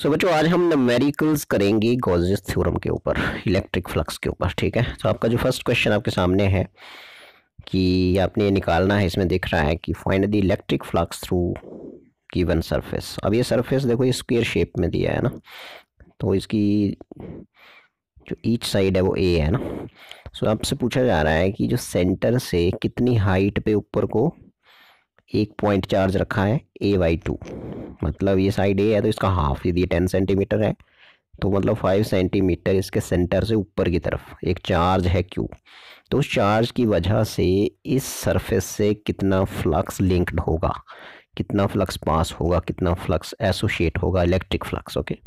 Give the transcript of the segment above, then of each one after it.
सो so, बच्चों आज हम नमेरिकल्स करेंगे गोजिस थ्योरम के ऊपर इलेक्ट्रिक फ्लक्स के ऊपर ठीक है तो so, आपका जो फर्स्ट क्वेश्चन आपके सामने है कि आपने ये निकालना है इसमें दिख रहा है कि find the electric flux through given surface अब ये सरफेस देखो ये स्क्वेयर शेप में दिया है ना तो इसकी जो ईच साइड है वो ए है ना सो so, आपसे पूछा जा रहा है कि जो सेंटर से कितनी हाइट पे ऊपर को एक पॉइंट चार्ज रखा है ए बाई टू मतलब ये साइड ए है तो इसका हाफ यदि टेन सेंटीमीटर है तो मतलब फाइव सेंटीमीटर इसके सेंटर से ऊपर की तरफ एक चार्ज है क्यू तो उस चार्ज की वजह से इस सरफेस से कितना फ्लक्स लिंक्ड होगा कितना फ्लक्स पास होगा कितना फ्लक्स एसोशिएट होगा इलेक्ट्रिक फ्लक्स ओके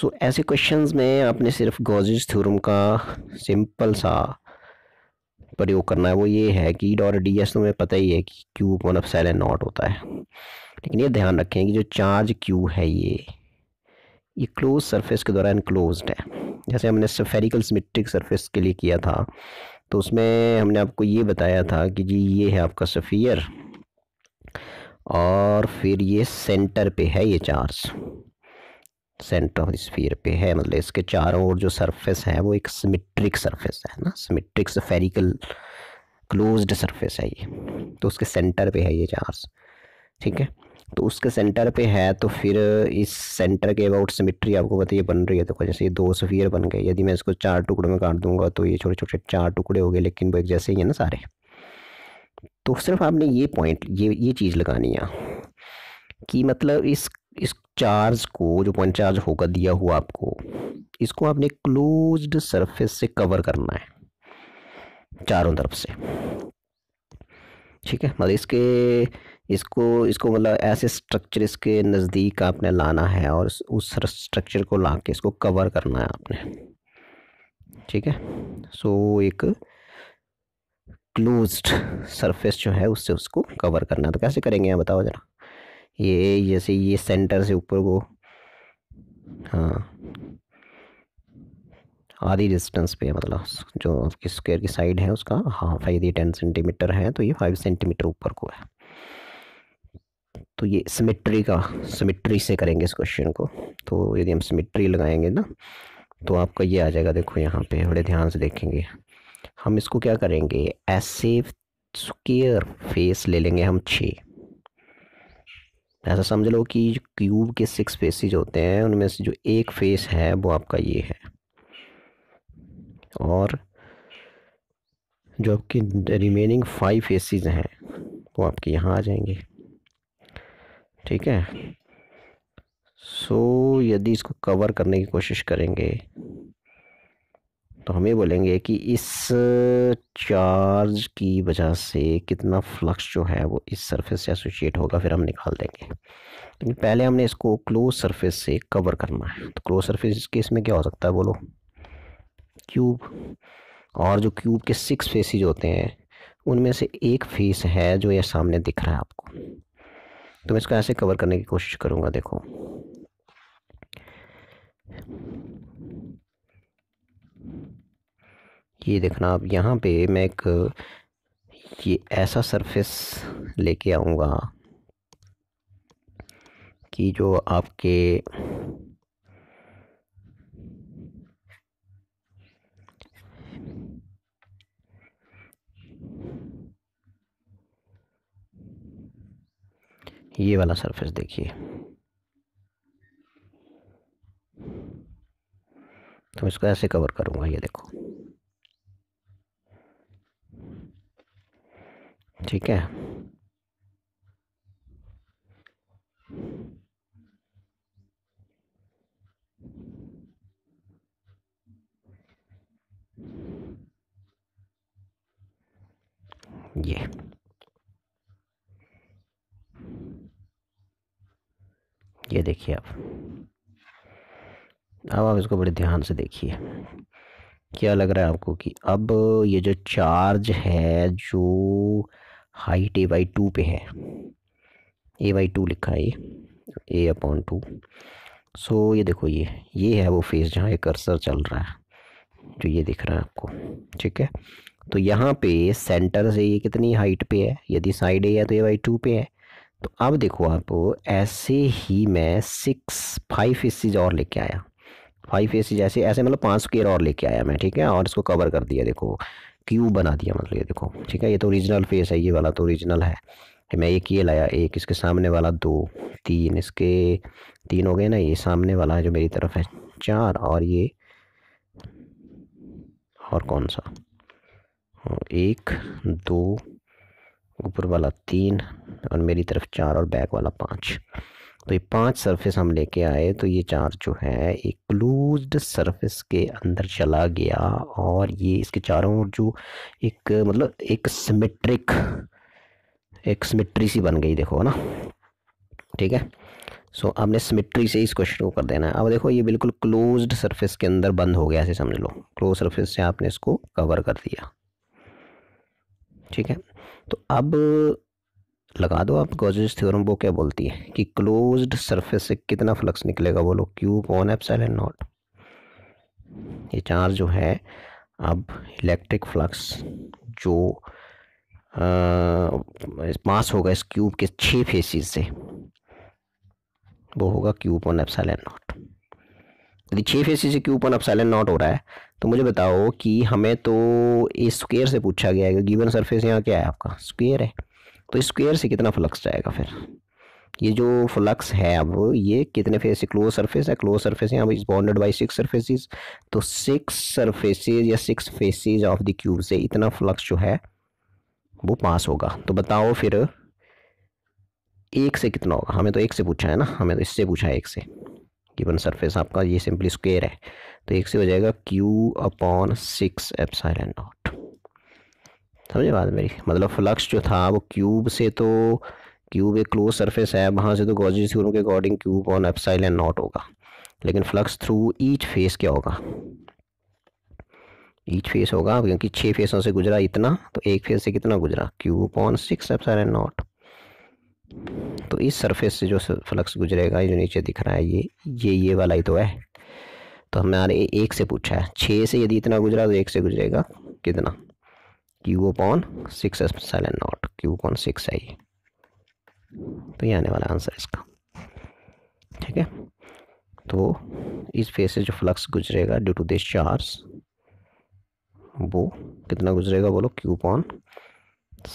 सो ऐसे क्वेश्चंस में आपने सिर्फ गोजिज थ्योरम का सिंपल सा प्रयोग करना है वो ये है कि डॉट डी एस तुम्हें पता ही है कि Q one of cell naught होता है लेकिन ये ध्यान रखें कि जो चार्ज क्यू है ये ये क्लोज सरफेस के द्वारा इनक्लोज है जैसे हमने सफेरिकल सिमेट्रिक सरफेस के लिए किया था तो उसमें हमने आपको ये बताया था कि जी ये है आपका सफ़ियर और फिर ये सेंटर पे है ये चार्ज सेंटर ऑफ स्फीयर पे है मतलब इसके चारों ओर जो सरफेस है वो एक सिमेट्रिक सरफेस है ना सिमेट्रिक सफेरिकल क्लोज्ड सरफेस है ये तो उसके सेंटर पे है ये चार्ज ठीक है तो उसके सेंटर पे है तो फिर इस सेंटर के अबाउट सिमेट्री आपको पता ये बन रही है देखो तो जैसे ये दो स्फीयर बन गए यदि मैं इसको चार टुकड़ों में काट दूंगा तो ये छोटे छोटे चार टुकड़े हो गए लेकिन वो एक जैसे ही है ना सारे तो सिर्फ आपने ये पॉइंट ये ये चीज़ लगानी है कि मतलब इस इस चार्ज को जो पॉइंट चार्ज होगा दिया हुआ आपको इसको आपने क्लोज्ड सरफेस से कवर करना है चारों तरफ से ठीक है मतलब इसके इसको इसको मतलब ऐसे स्ट्रक्चर इसके नज़दीक आपने लाना है और उस स्ट्रक्चर को ला के इसको कवर करना है आपने ठीक है सो एक क्लोज्ड सरफेस जो है उससे उसको कवर करना है तो कैसे करेंगे यहाँ बताओ ज़रा ये जैसे ये सेंटर से ऊपर को हाँ आधी डिस्टेंस पे मतलब जो आपकी स्क्वायर की साइड है उसका हाफ है यदि टेन सेंटीमीटर है तो ये फाइव सेंटीमीटर ऊपर को है तो ये सिमेट्री का सिमेट्री से करेंगे इस क्वेश्चन को तो यदि हम सिमेट्री लगाएंगे ना तो आपका ये आ जाएगा देखो यहाँ पे बड़े ध्यान से देखेंगे हम इसको क्या करेंगे ऐसे स्क्र फेस ले लेंगे हम छः ऐसा समझ लो कि क्यूब के सिक्स फेसिज होते हैं उनमें से जो एक फेस है वो आपका ये है और जो आपके रिमेनिंग फाइव फेसेस हैं वो आपके यहाँ आ जाएंगे ठीक है सो so, यदि इसको कवर करने की कोशिश करेंगे तो हमें बोलेंगे कि इस चार्ज की वजह से कितना फ्लक्स जो है वो इस सरफेस से एसोशिएट होगा फिर हम निकाल देंगे लेकिन तो पहले हमने इसको क्लोज सरफेस से कवर करना है तो क्लोज सरफेस इसके इसमें क्या हो सकता है बोलो क्यूब और जो क्यूब के सिक्स फेसेस होते हैं उनमें से एक फेस है जो ये सामने दिख रहा है आपको तो मैं इसको ऐसे कवर करने की कोशिश करूँगा देखो ये देखना अब यहाँ पे मैं एक ये ऐसा सरफेस लेके आऊँगा कि जो आपके ये वाला सरफेस देखिए तो इसको ऐसे कवर करूँगा ये देखो ठीक है ये ये देखिए आप अब आप इसको बड़े ध्यान से देखिए क्या लग रहा है आपको कि अब ये जो चार्ज है जो हाइट ए बाई टू पे है ए बाई टू लिखा है ये ए अपॉन टू सो ये देखो ये ये है वो फेस जहाँ एक कर्सर चल रहा है जो ये दिख रहा है आपको ठीक है तो यहाँ पे सेंटर से ये कितनी हाइट पे है यदि साइड ए है तो ए बाई टू पे है तो अब देखो आप ऐसे ही मैं सिक्स फाइव फेसिस और लेके आया फाइव फेसिस ऐसे ऐसे मतलब पाँच स्केयर और लेके आया मैं ठीक है और इसको कवर कर दिया देखो क्यूब बना दिया मतलब ये देखो ठीक है ये तो ओरिजिनल फेस है ये वाला तो ओरिजिनल है मैं एक ये लाया एक इसके सामने वाला दो तीन इसके तीन हो गए ना ये सामने वाला है जो मेरी तरफ है चार और ये और कौन सा हाँ, एक दो ऊपर वाला तीन और मेरी तरफ चार और बैक वाला पाँच तो ये पांच सरफेस हम लेके आए तो ये चार जो है एक क्लोज्ड सरफेस के अंदर चला गया और ये इसके चारों ओर जो एक मतलब एक सिमेट्रिक एक सिमेट्री सी बन गई देखो ना ठीक है सो so, आपने सिमेट्री से इसको शुरू कर देना है अब देखो ये बिल्कुल क्लोज्ड सरफेस के अंदर बंद हो गया ऐसे समझ लो क्लोज सरफेस से आपने इसको कवर कर दिया ठीक है तो अब लगा दो आप गॉजेज थ्योरम वो क्या बोलती है कि क्लोज्ड सरफेस से कितना फ्लक्स निकलेगा बोलो Q on epsilon naught ये चार जो है अब इलेक्ट्रिक फ्लक्स जो आ, पास होगा इस क्यूब के छः फेसिस से वो होगा क्यूब ऑन एप्साइलन नॉट यदि छः फेसिस से क्यूब ऑन एप्साइलन नॉट हो रहा है तो मुझे बताओ कि हमें तो इस स्क्वेयर से पूछा गया है गिवन सरफेस यहाँ क्या है आपका स्क्वेयर है तो स्क्वेयर से कितना फ्लक्स जाएगा फिर ये जो फ्लक्स है अब ये कितने फेस से क्लोज सरफेस है क्लोज सरफेस यहाँ is bounded by six surfaces तो सिक्स सरफेसिस या six faces of the cube से इतना फ्लक्स जो है वो पास होगा तो बताओ फिर एक से कितना होगा हमें तो एक से पूछा है ना हमें तो इससे पूछा है एक से गिवन सरफेस आपका ये सिंपली स्क्वेयर है तो एक से हो जाएगा Q upon six and naught समझे बात मेरी मतलब फ्लक्स जो था वो क्यूब से तो क्यूब एक क्लोज सरफेस है वहाँ से तो गॉर्जियस थ्योरम के according cube on and naught होगा लेकिन फ्लक्स थ्रू ईच फेस क्या होगा ईच फेस होगा क्योंकि छः फेसों से गुजरा इतना तो एक फेस से कितना गुजरा cube on six and naught तो इस सरफेस से जो फ्लक्स गुजरेगा ये जो नीचे दिख रहा है ये ये ये वाला ही तो है तो हमने यार एक से पूछा है छः से यदि इतना गुजरा तो एक से गुजरेगा कितना Q upon six seven naught Q upon six है ये तो ये आने वाला आंसर इसका ठीक है तो इस फेस से जो फ्लक्स गुजरेगा ड्यू टू दिस चार्ज वो कितना गुजरेगा बोलो Q upon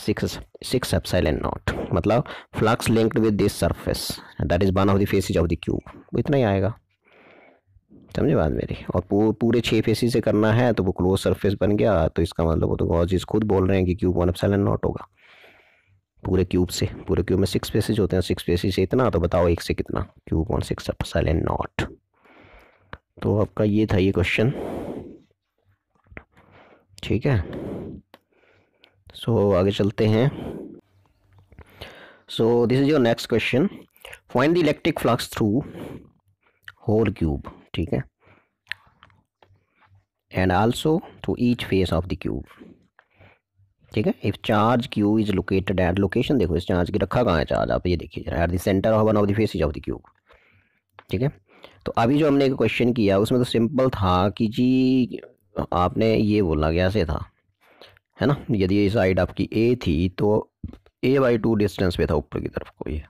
six six epsilon naught मतलब flux linked with this surface that is one of the faces of the cube वो इतना ही आएगा समझे बात मेरी और पूरे छः फेसी से करना है तो वो क्लोज सरफेस बन गया तो इसका मतलब वो तो गॉजीज खुद बोल रहे हैं कि क्यूब वन एफ नॉट होगा पूरे क्यूब से पूरे क्यूब में सिक्स फेसेज होते हैं सिक्स फेसी से इतना तो बताओ एक से कितना cube one six F naught तो आपका ये था ये क्वेश्चन ठीक है सो so, आगे चलते हैं so this is your next question find the electric flux through whole cube ठीक है and also to each face of the cube ठीक है if charge Q is located at location देखो इस चार्ज की रखा कहाँ है चार्ज आप ये देखिए जरा at the centre of one of the face of the cube ठीक है तो अभी जो हमने एक क्वेश्चन किया उसमें तो सिंपल था कि जी आपने ये बोला कैसे था है ना यदि ये साइड आपकी ए थी तो ए बाई टू डिस्टेंस पे था ऊपर की तरफ को ये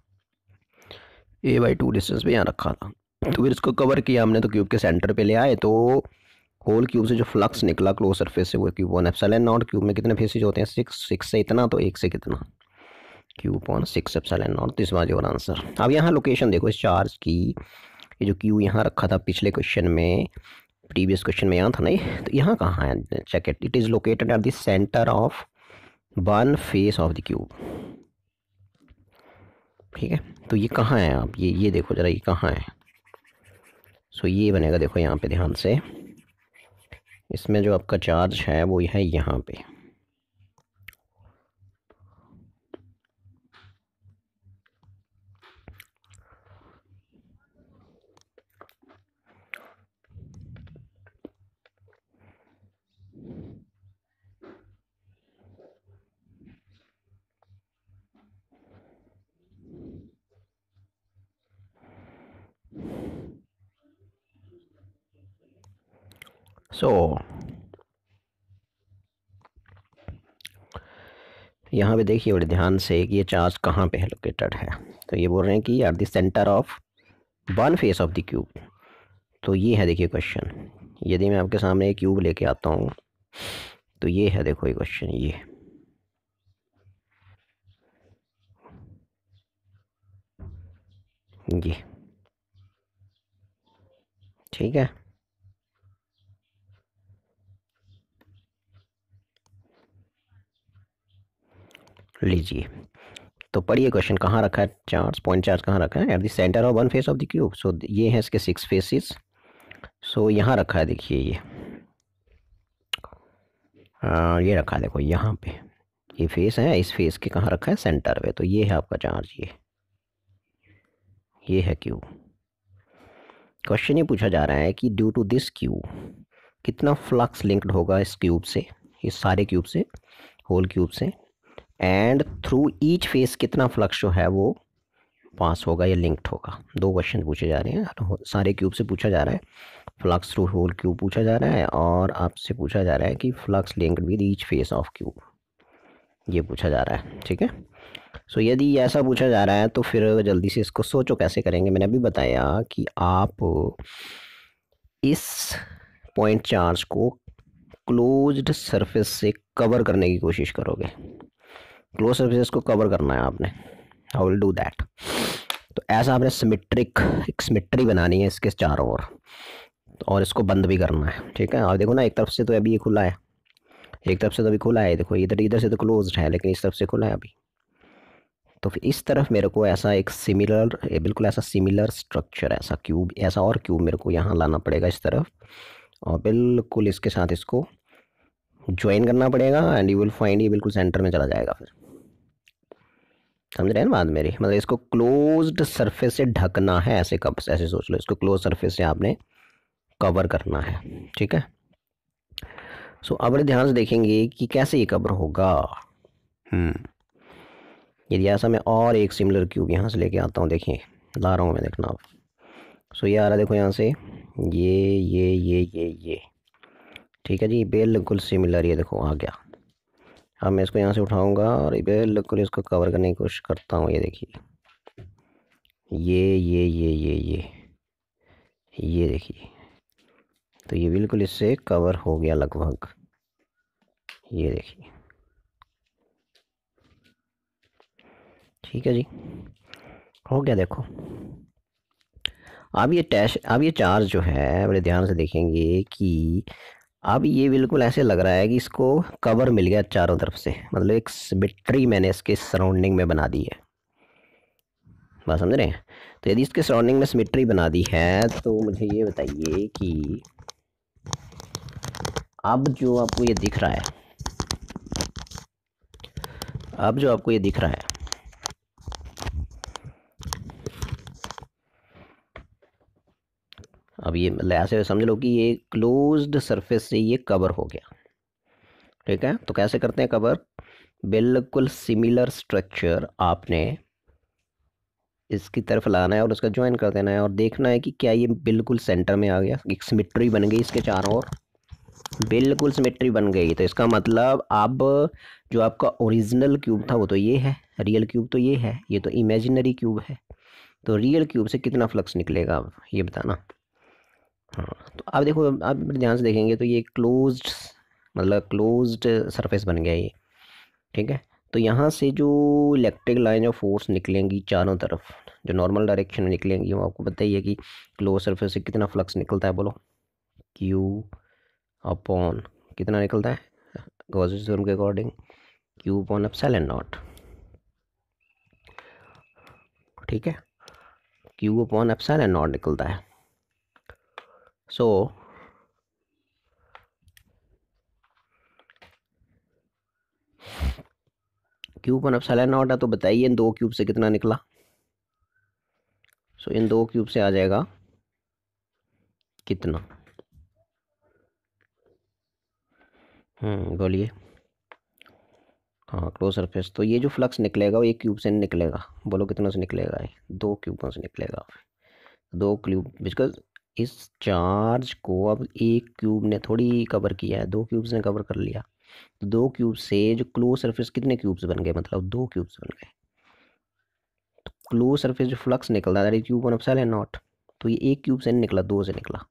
ए बाई टू डिस्टेंस पे यहाँ रखा था तो फिर इसको कवर किया हमने तो क्यूब के सेंटर पे ले आए तो होल क्यूब से जो फ्लक्स निकला क्लोज सरफेस से वो cube one epsilon naught cube में कितने फेसेज होते हैं सिक्स सिक्स से इतना तो एक से कितना cube one six epsilon naught तो इस बार आंसर अब यहाँ लोकेशन देखो इस चार्ज की ये जो क्यू यहाँ रखा था पिछले क्वेश्चन में प्रीवियस क्वेश्चन में यहाँ था नहीं तो यहाँ कहाँ है check it it is located at देंटर centre of one face of the cube ठीक है तो ये कहाँ है आप ये ये देखो ज़रा ये कहाँ है सो ये बनेगा देखो यहाँ पे ध्यान से इसमें जो आपका चार्ज है वो है यहाँ पे सो यहाँ पे देखिए बड़े ध्यान से कि ये चार्ज कहाँ पे है लोकेटेड है तो ये बोल रहे हैं कि at the centre of one face of the cube तो ये है देखिए क्वेश्चन यदि मैं आपके सामने एक क्यूब लेके आता हूँ तो ये है देखो ये क्वेश्चन ये ये ठीक है लीजिए तो पढ़िए क्वेश्चन कहाँ रखा है चार्ज पॉइंट चार्ज कहाँ रखा है at the centre of one face of the cube so ये है इसके सिक्स फेसेस सो यहाँ रखा है देखिए ये आ, ये रखा है देखो यहाँ पे ये फेस है इस फेस के कहाँ रखा है सेंटर पे तो ये है आपका चार्ज ये ये है क्यू क्वेश्चन ये पूछा जा रहा है कि ड्यू टू दिस क्यू कितना फ्लक्स लिंक्ड होगा इस क्यूब से इस सारे क्यूब से होल क्यूब से एंड थ्रू ईच फेस कितना फ्लक्स जो है वो पास होगा या लिंक्ड होगा दो क्वेश्चन पूछे जा रहे हैं सारे क्यूब से पूछा जा रहा है फ्लक्स थ्रू होल क्यूब पूछा जा रहा है और आपसे पूछा जा रहा है कि flux linked with each face of cube ये पूछा जा रहा है ठीक है सो यदि ऐसा पूछा जा रहा है तो फिर जल्दी से इसको सोचो कैसे करेंगे मैंने अभी बताया कि आप इस पॉइंट चार्ज को क्लोज्ड सरफेस से कवर करने की कोशिश करोगे क्लोज सर्फेस को कवर करना है आपने आई विल डू दैट तो ऐसा आपने सिमेट्रिक एक सिमेट्री बनानी है इसके चारों ओर और इसको बंद भी करना है ठीक है और देखो ना एक तरफ से तो अभी ये खुला है एक तरफ से तो अभी खुला है देखो इधर इधर से तो क्लोज है लेकिन इस तरफ से खुला है अभी तो फिर इस तरफ मेरे को ऐसा एक सिमिलर बिल्कुल ऐसा सिमिलर स्ट्रक्चर ऐसा क्यूब ऐसा और क्यूब मेरे को यहाँ लाना पड़ेगा इस तरफ और बिल्कुल इसके साथ इसको ज्वाइन करना पड़ेगा एंड यू विल फाइंड ये बिल्कुल सेंटर में चला जाएगा फिर समझ रहे हैं बात मेरी मतलब इसको क्लोज्ड सरफेस से ढकना है ऐसे कब ऐसे सोच लो इसको क्लोज सरफेस से आपने कवर करना है ठीक है सो so, अब बड़े ध्यान से देखेंगे कि कैसे ये कवर होगा हम्म। यदि ऐसा मैं और एक सिमिलर क्यूब यहाँ से लेके आता हूँ देखिए ला रहा हूँ मैं देखना आप सो so, ये आ रहा है देखो यहाँ से ये ये ये ये ये ठीक है जी बिल्कुल सिमिलर ये देखो आ गया अब मैं इसको यहाँ से उठाऊँगा और बिल्कुल इसको कवर करने की कोशिश करता हूँ ये देखिए ये ये ये ये ये ये देखिए तो ये बिल्कुल इससे कवर हो गया लगभग ये देखिए ठीक है जी हो गया देखो अब ये टैश अब ये चार्ज जो है बड़े ध्यान से देखेंगे कि अब ये बिल्कुल ऐसे लग रहा है कि इसको कवर मिल गया चारों तरफ से मतलब एक मिट्री मैंने इसके सराउंडिंग में बना दी है बात समझ रहे हैं तो यदि इसके सराउंडिंग में सिमिट्री बना दी है तो मुझे ये बताइए कि अब जो आपको ये दिख रहा है अब जो आपको ये दिख रहा है अब ये मतलब ऐसे समझ लो कि ये क्लोज्ड सरफेस से ये कवर हो गया ठीक है तो कैसे करते हैं कवर बिल्कुल सिमिलर स्ट्रक्चर आपने इसकी तरफ लाना है और उसका ज्वाइन कर देना है और देखना है कि क्या ये बिल्कुल सेंटर में आ गया एक सिमिट्री बन गई इसके चारों ओर बिल्कुल सिमिट्री बन गई तो इसका मतलब अब जो आपका ओरिजिनल क्यूब था वो तो ये है रियल क्यूब तो ये है ये तो इमेजिनरी क्यूब है तो रियल क्यूब से कितना फ्लक्स निकलेगा अब ये बताना हाँ तो आप देखो आप ध्यान से देखेंगे तो ये क्लोज मतलब क्लोज सरफेस बन गया ये ठीक है तो यहाँ से जो इलेक्ट्रिक लाइन ऑफ फोर्स निकलेंगी चारों तरफ जो नॉर्मल डायरेक्शन में निकलेंगी वो आपको पता ही है कि क्लोज सरफेस से कितना फ्लक्स निकलता है बोलो क्यू अपॉन कितना निकलता है गॉजेज के according Q upon epsilon naught ठीक है Q upon epsilon naught निकलता है so cube one epsilon naught है तो बताइए इन दो क्यूब से कितना निकला सो so, इन दो क्यूब से आ जाएगा कितना हम्म बोलिए हाँ क्लोज सरफेस तो ये जो फ्लक्स निकलेगा वो एक क्यूब से निकलेगा बोलो कितना से निकलेगा ये दो क्यूबों से निकलेगा दो क्यूब बिकॉज इस चार्ज को अब एक क्यूब ने थोड़ी कवर किया है दो क्यूब्स ने कवर कर लिया तो दो क्यूब से जो क्लोज सरफेस कितने क्यूब्स बन गए मतलब दो क्यूब्स बन गए तो क्लोज सरफेस जो फ्लक्स निकल रहा क्यूब वन ऑफ है नॉट तो ये एक क्यूब से नहीं निकला दो से निकला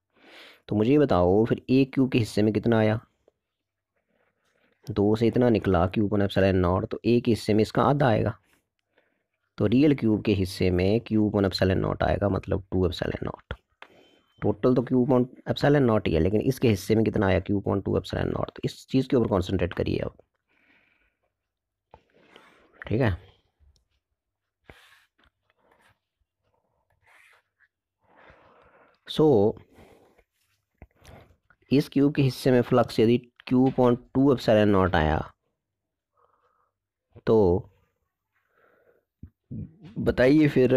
तो मुझे बताओ फिर एक क्यूब के हिस्से में कितना आया दो से इतना निकला क्यूब वन है नॉट तो एक हिस्से में इसका आधा आएगा तो रियल क्यूब के हिस्से में क्यूब वन है नॉट आएगा मतलब टू है नॉट टोटल तो क्यू अपॉन एप्सिलन नॉट ही है लेकिन इसके हिस्से में कितना आया Q point two epsilon naught तो इस चीज़ के ऊपर कॉन्सेंट्रेट करिए आप ठीक है सो so, इस क्यूब के हिस्से में फ्लक्स यदि Q point two epsilon naught आया तो बताइए फिर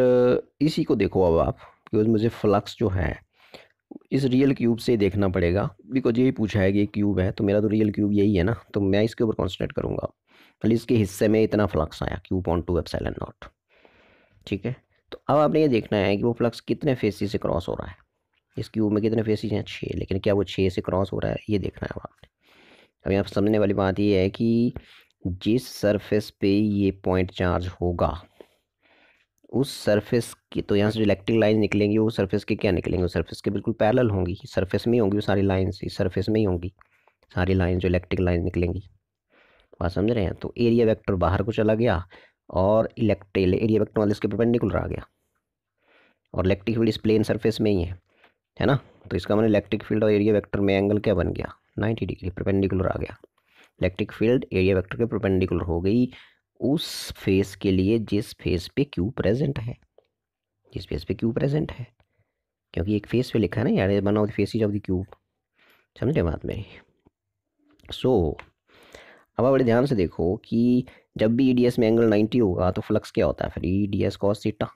इसी को देखो अब आप क्योंकि मुझे फ्लक्स जो है इस रियल क्यूब से देखना पड़ेगा बिकॉज यही पूछा है कि क्यूब है तो मेरा तो रियल क्यूब यही है ना तो मैं इसके ऊपर कॉन्सेंट्रेट करूँगा खाली इसके हिस्से में इतना फ्लक्स आया Q point two epsilon naught ठीक है तो अब आपने ये देखना है कि वो फ्लक्स कितने फेसिस से क्रॉस हो रहा है इस क्यूब में कितने फेसिस हैं छः लेकिन क्या वो छः से क्रॉस हो रहा है ये देखना है अब आपने अब यहाँ समझने वाली बात ये है कि जिस सरफेस पे ये पॉइंट चार्ज होगा उस सरफेस की तो यहाँ से जो इलेक्ट्रिक लाइन निकलेंगी वो सरफेस के क्या निकलेंगी वो सरफेस के बिल्कुल पैरेलल होंगी सरफेस में ही होंगी वो सारी लाइन्स इस सरफेस में ही होंगी सारी लाइन जो इलेक्ट्रिक लाइन निकलेंगी बात समझ रहे हैं तो एरिया वेक्टर बाहर को चला गया और इलेक्ट्रिक एरिया वैक्टर वाले इसके परपेंडिकुलर आ गया और इलेक्ट्रिक फील्ड इस प्लेन सर्फेस में ही है है ना तो इसका मैंने इलेक्ट्रिक फील्ड और एरिया वैक्टर में एंगल क्या बन गया नाइन्टी डिग्री परपेंडिकुलर आ गया इलेक्ट्रिक फील्ड एरिया वैक्टर के परपेंडिकुलर हो गई उस फेस के लिए जिस फेस पे क्यू प्रेजेंट है जिस फेस पे क्यू प्रेजेंट है क्योंकि एक फेस पे लिखा है ना यार one of the faces of the cube समझ रहे बात मेरी सो अब आप बड़े ध्यान से देखो कि जब भी ई e में एंगल 90 होगा तो फ्लक्स क्या होता है फिर E D S cos theta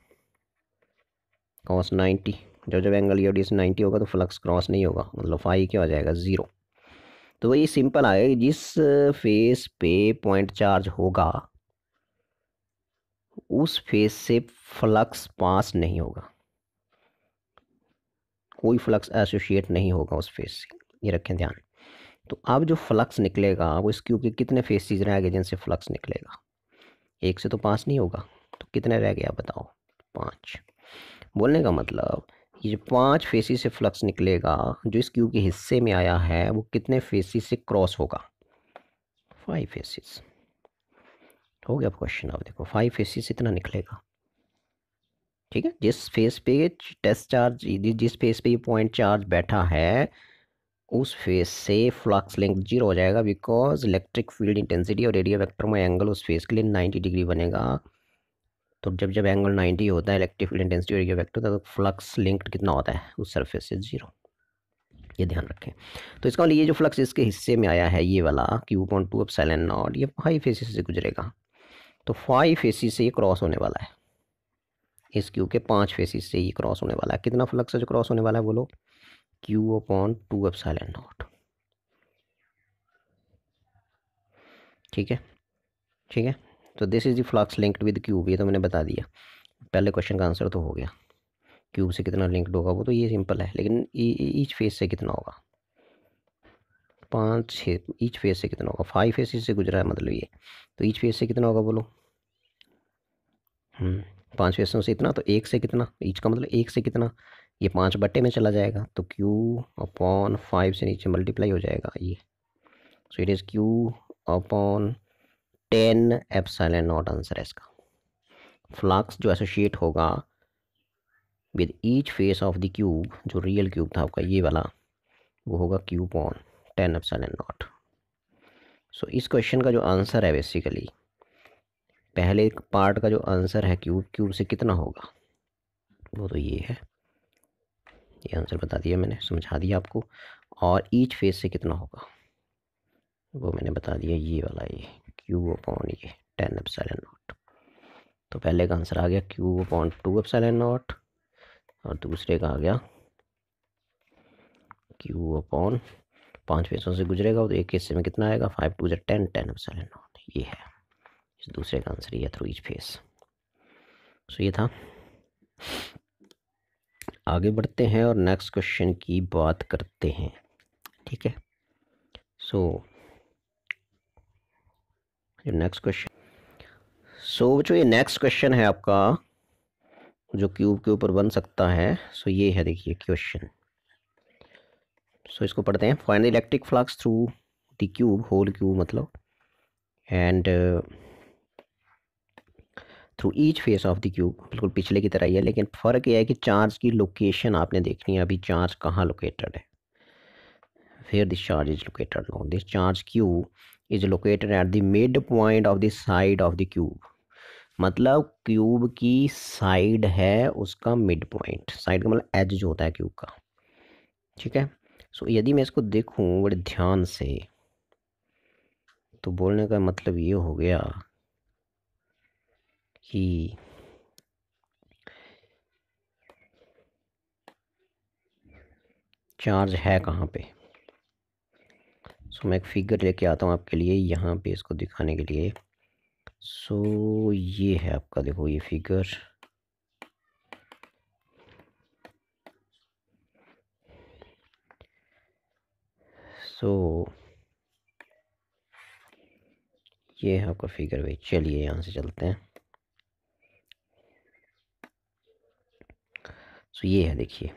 cos ninety जब जब angle E D S ninety होगा तो फ्लक्स क्रॉस नहीं होगा मतलब फाइव क्या हो जाएगा ज़ीरो तो वही सिंपल आएगा जिस फेस पे पॉइंट चार्ज होगा उस फेस से फ्लक्स पास नहीं होगा कोई फ्लक्स एसोशिएट नहीं होगा उस फेस से ये रखें ध्यान तो अब जो फ्लक्स निकलेगा वो इस क्यूब के कितने फेसेस रह गए जिनसे फ्लक्स निकलेगा एक से तो पाँच नहीं होगा तो कितने रह गया बताओ पाँच बोलने का मतलब ये जो पाँच फेसी से फ्लक्स निकलेगा जो इस क्यूब के हिस्से में आया है वो कितने फेसी से क्रॉस होगा फाइव फेसिस हो गया क्वेश्चन आप देखो फाइव फेसिस इतना निकलेगा ठीक है जिस फेस पे टेस्ट चार्ज जिस फेस पे ये पॉइंट चार्ज बैठा है उस फेस से फ्लक्स लिंक जीरो हो जाएगा बिकॉज इलेक्ट्रिक फील्ड इंटेंसिटी और रेडियो वेक्टर में एंगल उस फेस के लिए नाइन्टी डिग्री बनेगा तो जब जब एंगल नाइन्टी होता है इलेक्ट्रिक फील्ड इंटेंसिटी और रेडियो वैक्टर तो फ्लक्स लिंक्ड कितना होता है उस सरफेस से जीरो ये ध्यान रखें तो इसका मतलब ये जो फ्लक्स इसके हिस्से में आया है ये वाला क्यू पॉइंट टू अब सेलन नॉट ये हाई फेसिस से गुजरेगा तो फाइव फेसिस से ये क्रॉस होने वाला है इस क्यू के पांच फेसिस से ये क्रॉस होने वाला है कितना फ्लक्स है जो क्रॉस होने वाला है बोलो क्यू अपॉन टू एफ एंड नॉट ठीक है ठीक है तो this is the flux linked with cube ये तो मैंने बता दिया पहले क्वेश्चन का आंसर तो हो गया क्यूब से कितना लिंक्ड होगा वो तो ये सिंपल है लेकिन ईच फेस से कितना होगा पाँच छः ईच फेज से कितना होगा फाइव फेस से गुजरा है मतलब ये तो ईच फेस से कितना होगा बोलो हम्म, पाँच फेसों से इतना तो एक से कितना ईच का मतलब एक से कितना ये पाँच बट्टे में चला जाएगा तो क्यू अपॉन फाइव से नीचे मल्टीप्लाई हो जाएगा ये so it is Q upon ten epsilon naught answer है इसका फ्लक्स जो एसोशिएट होगा with each face of the cube जो रियल क्यूब था आपका ये वाला वो होगा cube on ten epsilon naught so इस क्वेश्चन का जो आंसर है बेसिकली पहले पार्ट का जो आंसर है क्यूब क्यूब से कितना होगा वो तो ये है ये आंसर बता दिया मैंने समझा दिया आपको और ईच फेज से कितना होगा वो मैंने बता दिया ये वाला ये क्यूब अपॉन ये टेन एप्सलन नॉट तो पहले का आंसर आ गया cube upon two epsilon naught और दूसरे का आ गया क्यू अपॉन पाँच फेसों से गुजरेगा तो एक हिस्से में कितना आएगा फाइव टू ज़ा टेन टेन सेवन नॉट ये है इस दूसरे का आंसर ये थ्रू इच फेस सो ये था आगे बढ़ते हैं और नेक्स्ट क्वेश्चन की बात करते हैं ठीक है सो जो नेक्स्ट क्वेश्चन सो बच्चों ये नेक्स्ट क्वेश्चन है आपका जो क्यूब के ऊपर बन सकता है सो so, ये है देखिए क्वेश्चन सो इसको पढ़ते हैं fine electric flux through the cube whole cube मतलब and through each face of the cube बिल्कुल पिछले की तरह ही है लेकिन फ़र्क यह है कि चार्ज की लोकेशन आपने देखनी है अभी चार्ज कहाँ लोकेटेड है this charge is located no this charge cube is located at the mid point of the side of the cube मतलब क्यूब की साइड है उसका मिड पॉइंट साइड का मतलब एज जो होता है क्यूब का ठीक है सो यदि मैं इसको देखूं बड़े ध्यान से तो बोलने का मतलब ये हो गया कि चार्ज है कहाँ पे सो मैं एक फिगर लेके आता हूँ आपके लिए यहाँ पे इसको दिखाने के लिए सो ये है आपका देखो ये फिगर सो so, ये है आपका फिगर वे चलिए यहाँ से चलते हैं सो so, ये है देखिए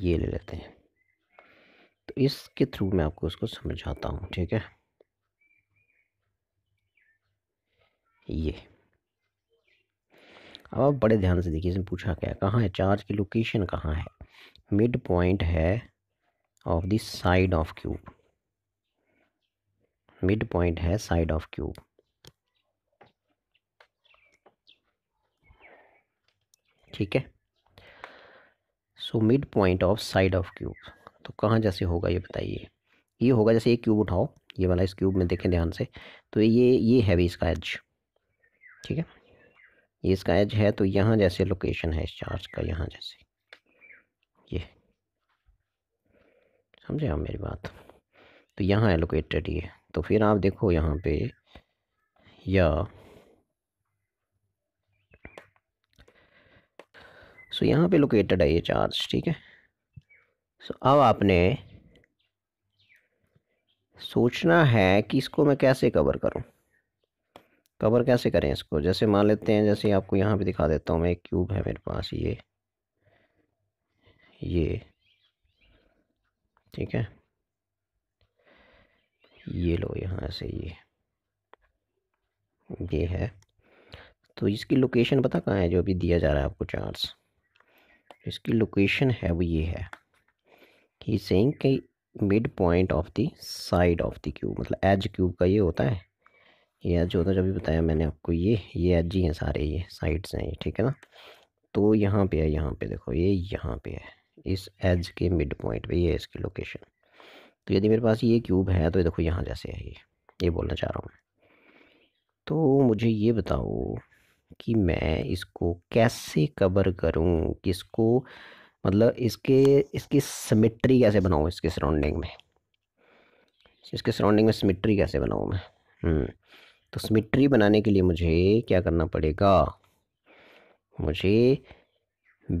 ये ले लेते हैं तो इसके थ्रू मैं आपको उसको समझाता हूँ ठीक है ये अब आप बड़े ध्यान से देखिए इसमें पूछा क्या कहाँ है चार्ज की लोकेशन कहाँ है मिड पॉइंट है of the side of cube mid point है साइड ऑफ क्यूब ठीक है so mid point of side of cube तो कहाँ जैसे होगा ये बताइए ये होगा जैसे ये क्यूब उठाओ ये वाला इस क्यूब में देखें ध्यान से तो ये ये है भी इसका एज ठीक है ये इसका एज है तो यहाँ जैसे लोकेशन है इस चार्ज का यहाँ जैसे ये समझे आप मेरी बात तो यहाँ एलोकेटेड ये तो फिर आप देखो यहाँ पे या सो यहाँ पे लोकेटेड है ये चार्ज ठीक है सो अब आपने सोचना है कि इसको मैं कैसे कवर करूँ कवर कैसे करें इसको जैसे मान लेते हैं जैसे आपको यहाँ पे दिखा देता हूँ मैं एक क्यूब है मेरे पास ये ये ठीक है ये लो यहाँ से ये ये है तो इसकी लोकेशन पता कहाँ है जो अभी दिया जा रहा है आपको चार्ज इसकी लोकेशन है वो ये है कि सेंग के mid point of the side of the cube मतलब एज क्यूब का ये होता है ये एज होता है जब भी बताया मैंने आपको ये ये एज ही हैं सारे ये साइड्स हैं ये ठीक है ना तो यहाँ पे है यहाँ पे देखो ये यहाँ पे है इस एज के मिड पॉइंट पे ये है इसकी लोकेशन तो यदि मेरे पास ये क्यूब है तो ये देखो यहाँ जैसे है ये ये बोलना चाह रहा हूँ तो मुझे ये बताओ कि मैं इसको कैसे कवर करूँ किसको मतलब इसके इसकी सिमेट्री कैसे बनाऊँ इसके सराउंडिंग में इसके सराउंडिंग में सिमेट्री कैसे बनाऊँ मैं हम्म, तो सिमेट्री बनाने के लिए मुझे क्या करना पड़ेगा मुझे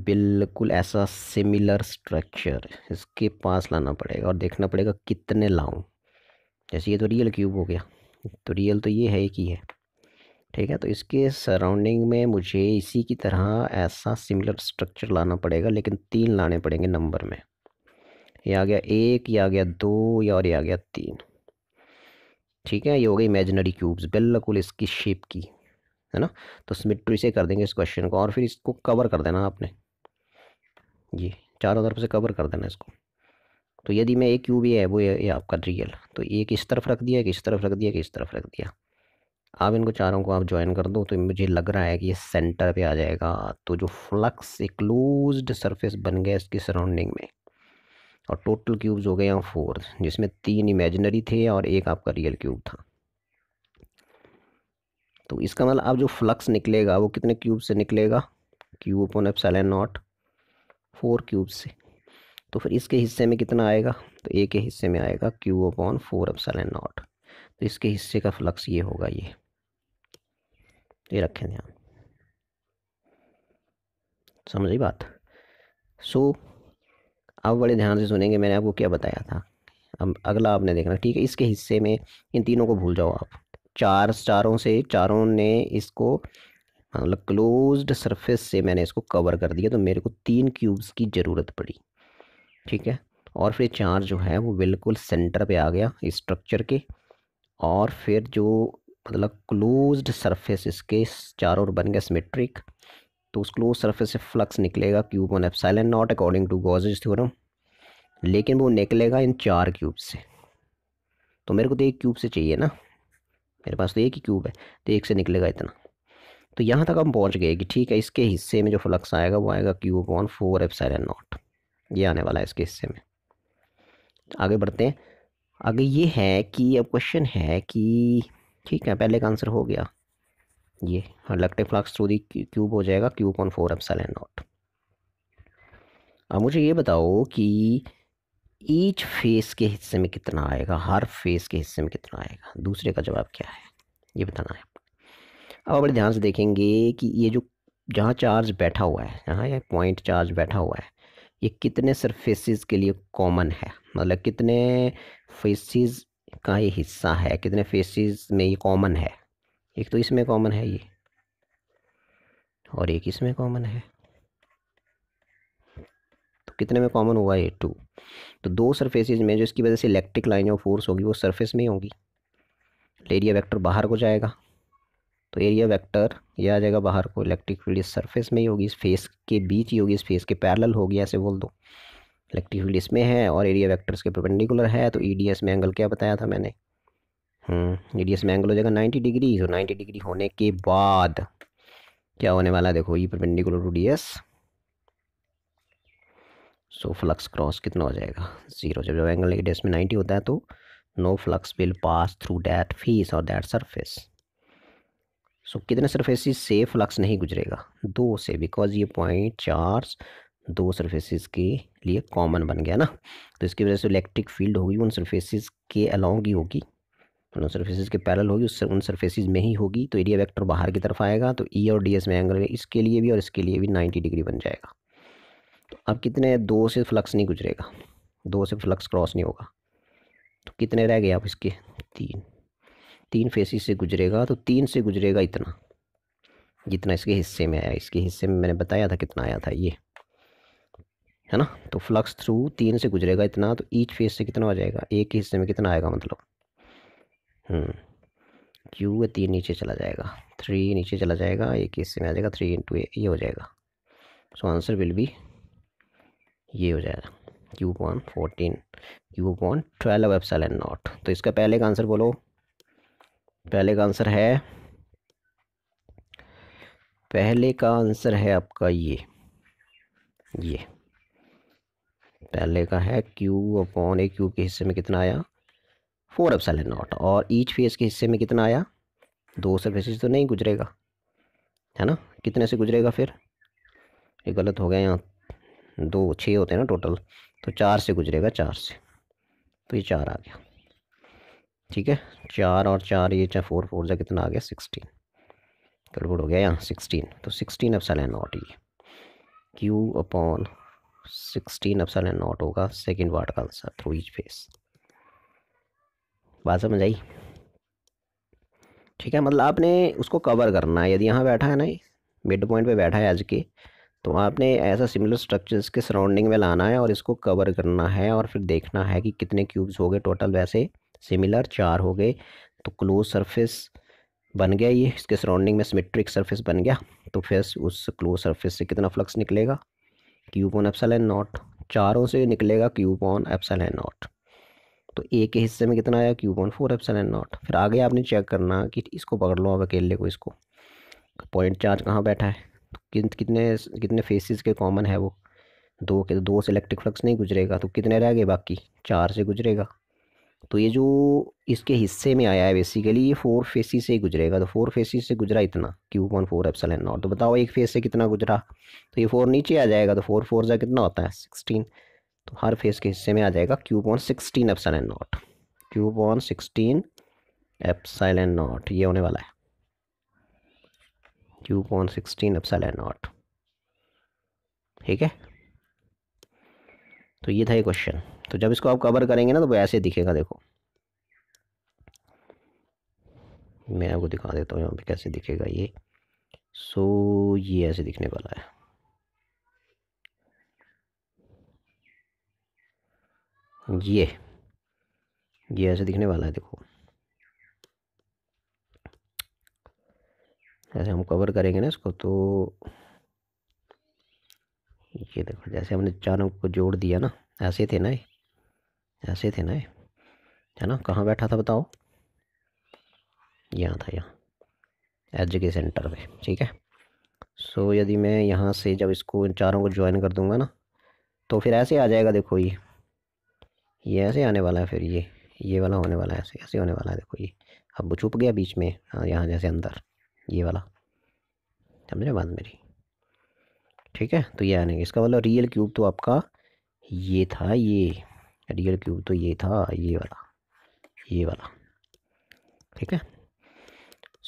बिल्कुल ऐसा सिमिलर स्ट्रक्चर इसके पास लाना पड़ेगा और देखना पड़ेगा कितने लाऊं जैसे ये तो रियल क्यूब हो गया तो रियल तो ये है कि है ठीक है तो इसके सराउंडिंग में मुझे इसी की तरह ऐसा सिमिलर स्ट्रक्चर लाना पड़ेगा लेकिन तीन लाने पड़ेंगे नंबर में ये आ गया एक या आ गया दो या और ये आ गया तीन ठीक है ये हो गई इमेजनरी क्यूब्स बिल्कुल इसकी शेप की है ना तो टू इसे कर देंगे इस क्वेश्चन को और फिर इसको कवर कर देना आपने जी चारों तरफ से कवर कर देना इसको तो यदि मैं एक क्यूब ये है वो ये आपका रियल तो ये किस तरफ रख दिया किस तरफ रख दिया किस तरफ रख दिया आप इनको चारों को आप ज्वाइन कर दो तो मुझे लग रहा है कि ये सेंटर पे आ जाएगा तो जो फ्लक्स एक क्लोज्ड सरफेस बन गया इसकी सराउंडिंग में और टोटल क्यूब्स हो गए यहाँ फोर जिसमें तीन इमेजनरी थे और एक आपका रियल क्यूब था तो इसका मतलब अब जो फ्लक्स निकलेगा वो कितने क्यूब से निकलेगा cube epsilon naught four cube से तो फिर इसके हिस्से में कितना आएगा तो ए के हिस्से में आएगा cube upon four epsilon naught तो इसके हिस्से का फ्लक्स ये होगा ये ये रखें ध्यान समझी बात सो अब बड़े ध्यान से सुनेंगे मैंने आपको क्या बताया था अब अगला आपने देखना ठीक है इसके हिस्से में इन तीनों को भूल जाओ आप चार स्टारों से चारों ने इसको मतलब क्लोज्ड सरफेस से मैंने इसको कवर कर दिया तो मेरे को तीन क्यूब्स की ज़रूरत पड़ी ठीक है और फिर चार जो है वो बिल्कुल सेंटर पे आ गया स्ट्रक्चर के और फिर जो मतलब क्लोज्ड सरफेस इसके चारों ओर बन गया सिमेट्रिक तो उस क्लोज सरफेस से फ्लक्स निकलेगा क्यूब ऑन एफ naught according to Gauss's theorem लेकिन वो निकलेगा इन चार क्यूब से तो मेरे को तो एक क्यूब से चाहिए ना मेरे पास तो एक ही क्यूब है तो एक से निकलेगा इतना तो यहाँ तक हम पहुँच गए कि ठीक है इसके हिस्से में जो फ्लक्स आएगा वो आएगा cube one four epsilon naught ये आने वाला है इसके हिस्से में आगे बढ़ते हैं आगे ये है कि अब क्वेश्चन है कि ठीक है पहले का आंसर हो गया ये electric flux through the cube हो जाएगा cube on four epsilon naught अब मुझे ये बताओ कि ईच फेस के हिस्से में कितना आएगा हर फेस के हिस्से में कितना आएगा दूसरे का जवाब क्या है ये बताना है अब बड़े ध्यान से देखेंगे कि ये जो जहाँ चार्ज बैठा हुआ है जहाँ ये पॉइंट चार्ज बैठा हुआ है ये कितने सरफेसिस के लिए कॉमन है मतलब कितने फेसिस का ये हिस्सा है कितने फेसिस में ये कॉमन है एक तो इसमें कॉमन है ये और एक इसमें कॉमन है तो कितने में कॉमन हुआ ये टू तो दो सरफेसेज में जो इसकी वजह से इलेक्ट्रिक लाइन ऑफ फोर्स होगी वो सरफेस में ही होगी एरिया वेक्टर बाहर को जाएगा तो एरिया वेक्टर यह आ जाएगा बाहर को इलेक्ट्रिक फील्ड इस सरफेस में ही होगी इस फेस के बीच ही होगी इस फेस के पैरल होगी ऐसे बोल दो इलेक्ट्रिक फील्ड इसमें है और एरिया वैक्टर इसके परपेंडिकुलर है तो ई में एंगल क्या बताया था मैंने ई डी एस में एंगल हो जाएगा नाइन्टी डिग्री तो नाइन्टी डिग्री होने के बाद क्या होने वाला देखो ये perpendicular to D S so flux cross कितना हो जाएगा ज़ीरो जब जब एंगल डेस में नाइन्टी होता है तो no flux will pass through that face और डैट सरफेस सो कितने सरफेसिस से फ्लक्स नहीं गुजरेगा दो से बिकॉज ये पॉइंट चार्ज दो सरफेसिस के लिए कॉमन बन गया ना तो इसकी वजह से इलेक्ट्रिक फील्ड होगी उन सरफेसिस के अलॉन्ग ही होगी उन सर्फेसिस के पैरल होगी उस उन सर्फेसिस में ही होगी तो एरिया वेक्टर बाहर की तरफ आएगा तो ई e और डी एस में एंगल इसके लिए भी और इसके लिए भी नाइन्टी डिग्री बन जाएगा अब कितने दो से फ्लक्स नहीं गुजरेगा दो से फ्लक्स क्रॉस नहीं होगा तो कितने रह गए आप इसके तीन तीन फेसिस से गुजरेगा तो तीन से गुजरेगा इतना जितना इसके हिस्से में आया इसके हिस्से में मैंने बताया था कितना आया था ये है ना तो फ्लक्स थ्रू तीन से गुजरेगा इतना तो ईच फेस से कितना आ जाएगा एक हिस्से में कितना आएगा मतलब क्यू हम्म। तीन नीचे चला जाएगा थ्री नीचे चला जाएगा एक हिस्से में आ जाएगा थ्री इंटू ये हो जाएगा सो आंसर विल बी ये हो जाएगा Q point fourteen Q point twelve एफ एंड नॉट तो इसका पहले का आंसर बोलो पहले का आंसर है पहले का आंसर है आपका ये ये पहले का है क्यू अपॉन ए क्यूब के हिस्से में कितना आया फोर एफ सेलन नॉट और ईच फेस के हिस्से में कितना आया दो सर्फेसिस तो नहीं गुजरेगा है ना कितने से गुजरेगा फिर ये गलत हो गया यहाँ दो छः होते हैं ना टोटल तो चार से गुजरेगा चार से तो ये चार आ गया ठीक है चार और चार ये चाहे फोर फोर जा कितना आ गया सिक्सटीन गड़बड़ हो गया यहाँ सिक्सटीन तो सिक्सटीन अब साल नॉट ये क्यू अपॉन सिक्सटीन अब साल नॉट होगा सेकेंड वार्ड का आंसर थ्रू इच फेस बात समझ आई ठीक है मतलब आपने उसको कवर करना है यदि यहाँ बैठा है ना मिड पॉइंट पे बैठा है आज के तो आपने ऐसा सिमिलर स्ट्रक्चर्स के सराउंडिंग में लाना है और इसको कवर करना है और फिर देखना है कि कितने क्यूब्स हो गए टोटल वैसे सिमिलर चार हो गए तो क्लोज सरफेस बन गया ये इसके सराउंडिंग में सिमेट्रिक सरफेस बन गया तो फिर उस क्लोज सरफेस से कितना फ्लक्स निकलेगा cube on epsilon naught चारों से निकलेगा cube on epsilon naught तो ए के हिस्से में कितना आया cube on four epsilon naught फिर आगे आपने चेक करना कि इसको पकड़ लो आप अकेले को इसको पॉइंट चार्ज कहाँ बैठा है किन कितने कितने फेसेस के कॉमन है वो दो के तो दो से इलेक्ट्रिक फ्लक्स नहीं गुजरेगा तो कितने रह गए बाकी चार से गुजरेगा तो ये जो इसके हिस्से में आया है बेसिकली ये फोर फेसिस से ही गुजरेगा तो फोर फेसिस से गुजरा इतना Q point four epsilon naught तो बताओ एक फेस से कितना गुजरा तो ये फोर नीचे आ जाएगा तो फोर फोर जो कितना होता है सिक्सटीन तो हर फेस के हिस्से में आ जाएगा Q point sixteen epsilon naught Q point sixteen epsilon naught ये होने वाला है two upon sixteen epsilon naught ठीक है तो ये था ये क्वेश्चन तो जब इसको आप कवर करेंगे ना तो वो ऐसे दिखेगा देखो मैं आपको दिखा देता हूँ यहाँ पे कैसे दिखेगा ये सो ये ऐसे दिखने वाला है ये ये ऐसे दिखने वाला है देखो जैसे हम कवर करेंगे ना इसको तो ये देखो जैसे हमने चारों को जोड़ दिया ना ऐसे थे ना ये ऐसे थे ना ये है ना कहाँ बैठा था बताओ यहाँ था यहाँ एज के सेंटर पे ठीक है सो यदि मैं यहाँ से जब इसको इन चारों को ज्वाइन कर दूँगा ना तो फिर ऐसे आ जाएगा देखो ये ये ऐसे आने वाला है फिर ये ये वाला होने वाला है ऐसे ऐसे होने वाला है देखो ये अब वो छुप गया बीच में हाँ, यहाँ जैसे अंदर ये वाला समझ रहे बात मेरी ठीक है तो ये आने के इसका मतलब रियल क्यूब तो आपका ये था ये रियल क्यूब तो ये था ये वाला ये वाला ठीक है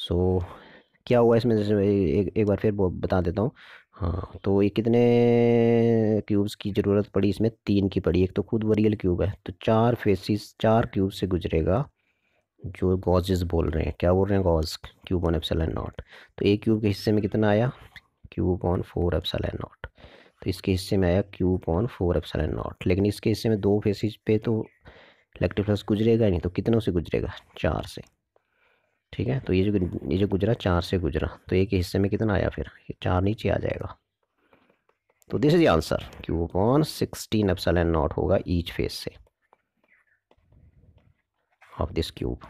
सो क्या हुआ इसमें जैसे एक एक बार फिर बता देता हूँ हाँ तो ये कितने क्यूब्स की ज़रूरत पड़ी इसमें तीन की पड़ी एक तो खुद वो रियल क्यूब है तो चार फेसिस चार क्यूब से गुजरेगा जो गॉजेस बोल रहे हैं क्या बोल रहे हैं Gauss cube on epsilon naught तो ए क्यूब के हिस्से में कितना आया cube on four epsilon naught तो इसके हिस्से में आया cube on four epsilon naught लेकिन इसके हिस्से में दो फेसिस पे तो इलेक्ट्रिक फ्लक्स गुजरेगा ही नहीं तो कितनों से गुजरेगा चार से ठीक है तो ये जो ये जो गुजरा चार से गुजरा तो एक हिस्से में कितना आया फिर ये चार नीचे आ जाएगा तो this is answer cube on sixteen epsilon naught होगा ईच फेस से of this cube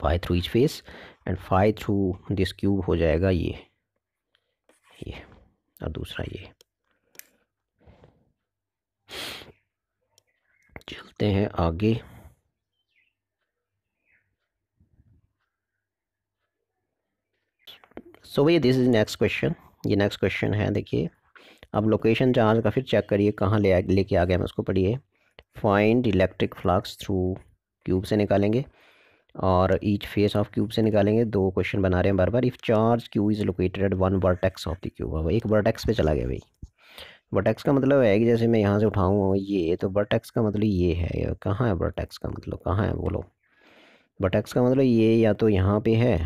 five through each face and five through this cube हो जाएगा ये ये और दूसरा ये चलते हैं आगे सो भैया दिस इज नेक्स्ट क्वेश्चन ये नेक्स्ट क्वेश्चन है देखिए अब लोकेशन जहाज का फिर चेक करिए कहाँ ले लेके आ गया मैं उसको पढ़िए find electric flux through cube से निकालेंगे और ईच फेस ऑफ क्यूब से निकालेंगे दो क्वेश्चन बना रहे हैं बार बार if charge Q is located at one vertex of the cube अब एक वर्टेक्स पे चला गया भाई वर्टेक्स का मतलब है कि जैसे मैं यहाँ से उठाऊँ ये तो वर्टेक्स का मतलब ये है कहाँ है वर्टेक्स का मतलब कहाँ है बोलो वर्टेक्स का मतलब ये या तो यहाँ पे है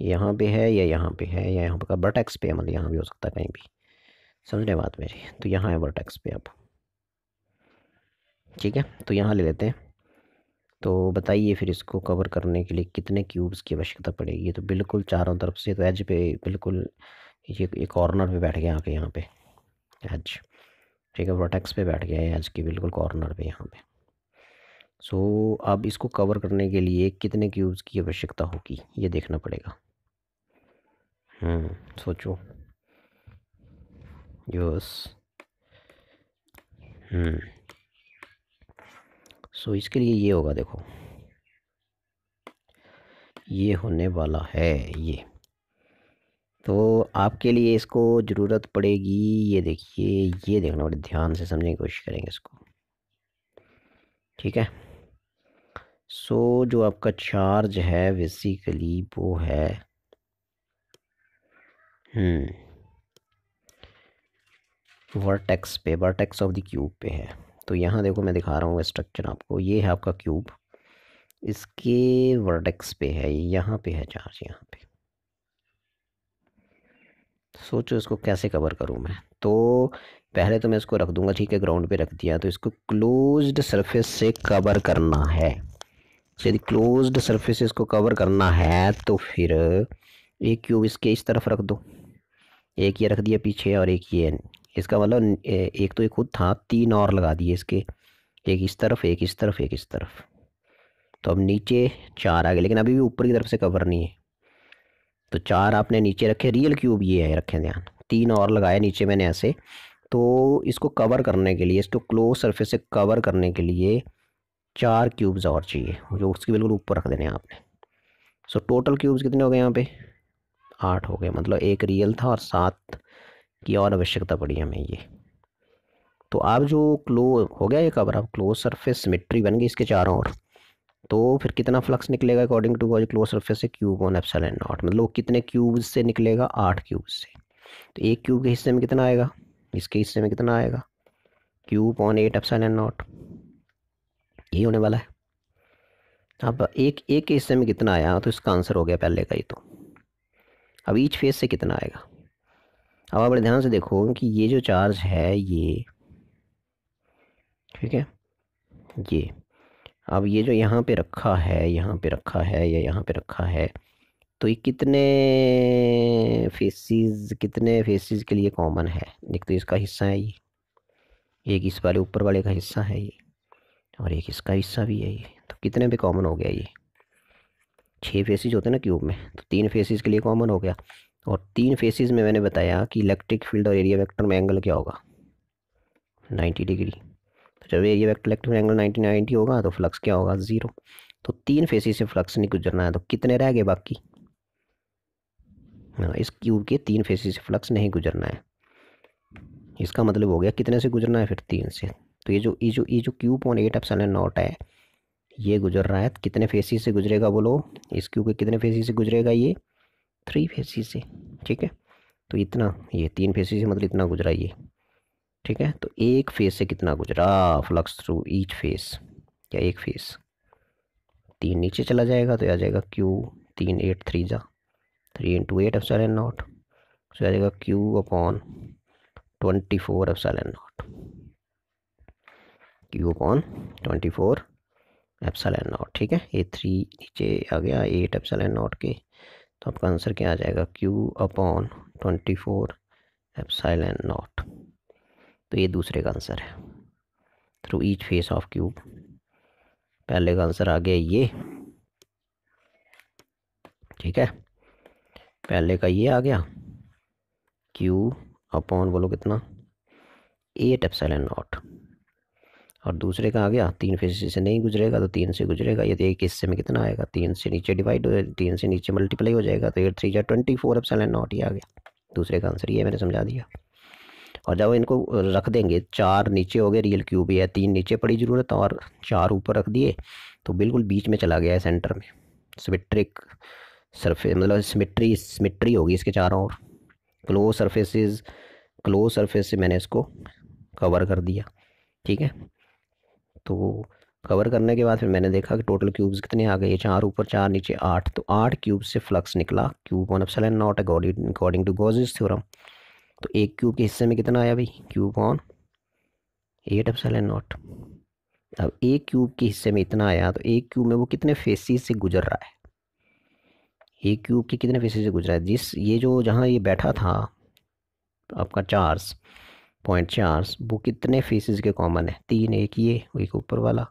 यहाँ पे है या यहाँ पे है या यहाँ पर का वर्टेक्स पे मतलब यहाँ भी हो सकता है कहीं भी समझने बात मेरी तो यहाँ है वर्टेक्स पे आप ठीक है तो यहाँ ले लेते हैं तो बताइए फिर इसको कवर करने के लिए कितने क्यूब्स की आवश्यकता पड़ेगी तो बिल्कुल चारों तरफ से तो एज पे बिल्कुल ये एक कॉर्नर पे बैठ गया आके यहाँ पे एज ठीक है प्रोटेक्स पे बैठ गया है एज के बिल्कुल कॉर्नर पे यहाँ पे सो so, अब इसको कवर करने के लिए कितने क्यूब्स की आवश्यकता होगी ये देखना पड़ेगा हम्म, सोचो यस हम्म सो इसके लिए ये होगा देखो ये होने वाला है ये तो आपके लिए इसको ज़रूरत पड़ेगी ये देखिए ये देखना बड़े ध्यान से समझने की कोशिश करेंगे इसको ठीक है सो so, जो आपका चार्ज है बेसिकली वो है वर्टेक्स हम्म, पे वर्टेक्स ऑफ द क्यूब पे है तो यहाँ देखो मैं दिखा रहा हूँ स्ट्रक्चर आपको ये है आपका क्यूब इसके वर्डेक्स पे है यहाँ पे है चार्ज यहाँ पे सोचो इसको कैसे कवर करूँ मैं तो पहले तो मैं इसको रख दूँगा ठीक है ग्राउंड पे रख दिया तो इसको क्लोज्ड सरफेस से कवर करना है तो यदि क्लोज्ड सरफेस से इसको कवर करना है तो फिर एक क्यूब इसके इस तरफ रख दो एक ये रख दिया पीछे और एक ये इसका मतलब एक तो एक खुद था तीन और लगा दिए इसके एक इस तरफ एक इस तरफ एक इस तरफ तो अब नीचे चार आ गए लेकिन अभी भी ऊपर की तरफ से कवर नहीं है तो चार आपने नीचे रखे रियल क्यूब ये है रखें ध्यान तीन और लगाए नीचे मैंने ऐसे तो इसको कवर करने के लिए इसको क्लोज सरफेस से कवर करने के लिए चार क्यूब्स और चाहिए जो उसके बिल्कुल ऊपर रख देने आपने सो टोटल क्यूब्स कितने हो गए यहाँ पे आठ हो गए मतलब एक रियल था और सात की और आवश्यकता पड़ी हमें ये तो आप जो क्लो हो गया ये कवर आप क्लोज सरफेस सिमेट्री बन गई इसके चारों ओर तो फिर कितना फ्लक्स निकलेगा according to Gauss close surface से cube on epsilon naught मतलब कितने क्यूब से निकलेगा आठ क्यूब से तो एक क्यूब के हिस्से में कितना आएगा इसके हिस्से में कितना आएगा cube on eight epsilon naught यही होने वाला है अब एक एक के हिस्से में कितना आया तो इसका आंसर हो गया पहले का ही तो अब ईच फेज से कितना आएगा अब आप बड़े ध्यान से देखो कि ये जो चार्ज है ये ठीक है ये अब ये जो यहाँ पे रखा है यहाँ पे रखा है या यहाँ पे रखा है तो ये कितने फेसिस कितने फेसिस के लिए कॉमन है एक तो इसका हिस्सा है ये एक इस वाले ऊपर वाले का हिस्सा है ये और एक इसका हिस्सा भी है ये तो कितने पे कॉमन हो गया ये छः फेसिस होते हैं ना क्यूब में तो तीन फेसिस के लिए कॉमन हो गया और तीन फेसेस में मैंने बताया कि इलेक्ट्रिक फील्ड और एरिया वेक्टर में एंगल क्या होगा 90 डिग्री तो जब एरिया वेक्टर इलेक्ट्रिक एंगल 90 90 होगा तो फ्लक्स क्या होगा ज़ीरो तो तीन फेसेस से फ्लक्स नहीं गुजरना है तो कितने रह गए बाकी हाँ इस क्यूब के तीन फेसेस से फ्लक्स नहीं गुजरना है इसका मतलब हो गया कितने से गुजरना है फिर तीन से तो ये जो ये जो ये जो cube point eight epsilon naught है ये गुजर रहा है तो कितने फेसिस से गुजरेगा बोलो इस क्यूब के कितने फेसिस से गुजरेगा ये थ्री फेसिस से ठीक है तो इतना ये तीन फेसिस से मतलब इतना गुजरा ये ठीक है तो एक फेस से कितना गुजरा फ्लक्स थ्रू ईच फेस या एक फेस तीन नीचे चला जाएगा तो आ जाएगा क्यू तीन एट थ्री जा three into eight epsilon naught so तो आ जाएगा Q upon twenty four epsilon naught Q upon twenty four epsilon naught ठीक है ये थ्री नीचे आ गया एट एफ एन नॉट के तो आपका आंसर क्या आ जाएगा Q upon twenty four and naught तो ये दूसरे का आंसर है through each face of cube पहले का आंसर आ गया ये ठीक है पहले का ये आ गया क्यू अपॉन बोलो कितना एट एंड नॉट और दूसरे का आ गया तीन फिर से नहीं गुजरेगा तो तीन से गुजरेगा यदि तो एक हिस्से में कितना आएगा तीन से नीचे डिवाइड हो तीन से नीचे मल्टीप्लाई हो जाएगा तो एट थ्री या ट्वेंटी फोर अब सेवन नॉट ही आ गया दूसरे का आंसर ये मैंने समझा दिया और जब इनको रख देंगे चार नीचे हो गए रियल क्यूब या तीन नीचे पड़ी ज़रूरत और चार ऊपर रख दिए तो बिल्कुल बीच में चला गया है सेंटर में सिमेट्रिक सरफेस मतलब सिमेट्री सिमेट्री होगी इसके चारों ओर क्लोज सरफेसेस क्लोज सरफेस से मैंने इसको कवर कर दिया ठीक है तो कवर करने के बाद फिर मैंने देखा कि टोटल क्यूब्स कितने आ गए चार ऊपर चार नीचे आठ तो आठ क्यूब से फ्लक्स निकला cube on and naught according according to Gauss's theorem तो एक क्यूब के हिस्से में कितना आया भाई cube on eight and naught अब एक क्यूब के हिस्से में इतना आया तो एक क्यूब में वो कितने फेसिस से गुजर रहा है एक क्यूब के कितने फेसिस से गुजरा है जिस ये जो जहाँ ये बैठा था आपका चार्ज पॉइंट चार्स वो कितने फेसिस के कॉमन है तीन एक ये एक ऊपर वाला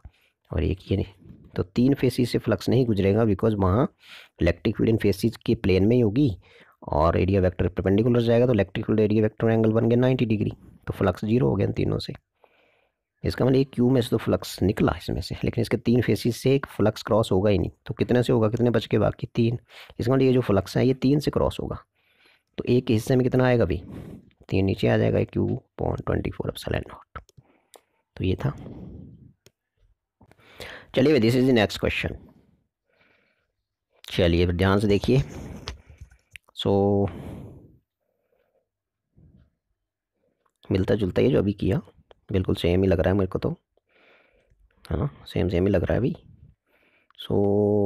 और एक ये नहीं तो तीन फेसिस से फ्लक्स नहीं गुजरेगा बिकॉज वहाँ इलेक्ट्रिक फील्ड इन फेसिस के प्लेन में ही होगी और एरिया वेक्टर परपेंडिकुलर जाएगा तो electric field area vector angle बन गया नाइन्टी डिग्री तो फ्लक्स जीरो हो गया इन तीनों से इसका मतलब एक क्यू में से तो फ्लक्स निकला इसमें से लेकिन इसके तीन फेसिस से एक फ्लक्स क्रॉस होगा ही नहीं तो कितने से होगा कितने बच के बाकी तीन इसका मतलब ये जो फ्लक्स है ये तीन से क्रॉस होगा तो एक हिस्से में कितना आएगा भाई तो ये नीचे आ जाएगा Q point twenty four epsilon naught तो ये था चलिए this is the next question चलिए ध्यान से देखिए सो so, मिलता जुलता ही जो अभी किया बिल्कुल सेम ही लग रहा है मेरे को तो है ना सेम सेम ही लग रहा है अभी सो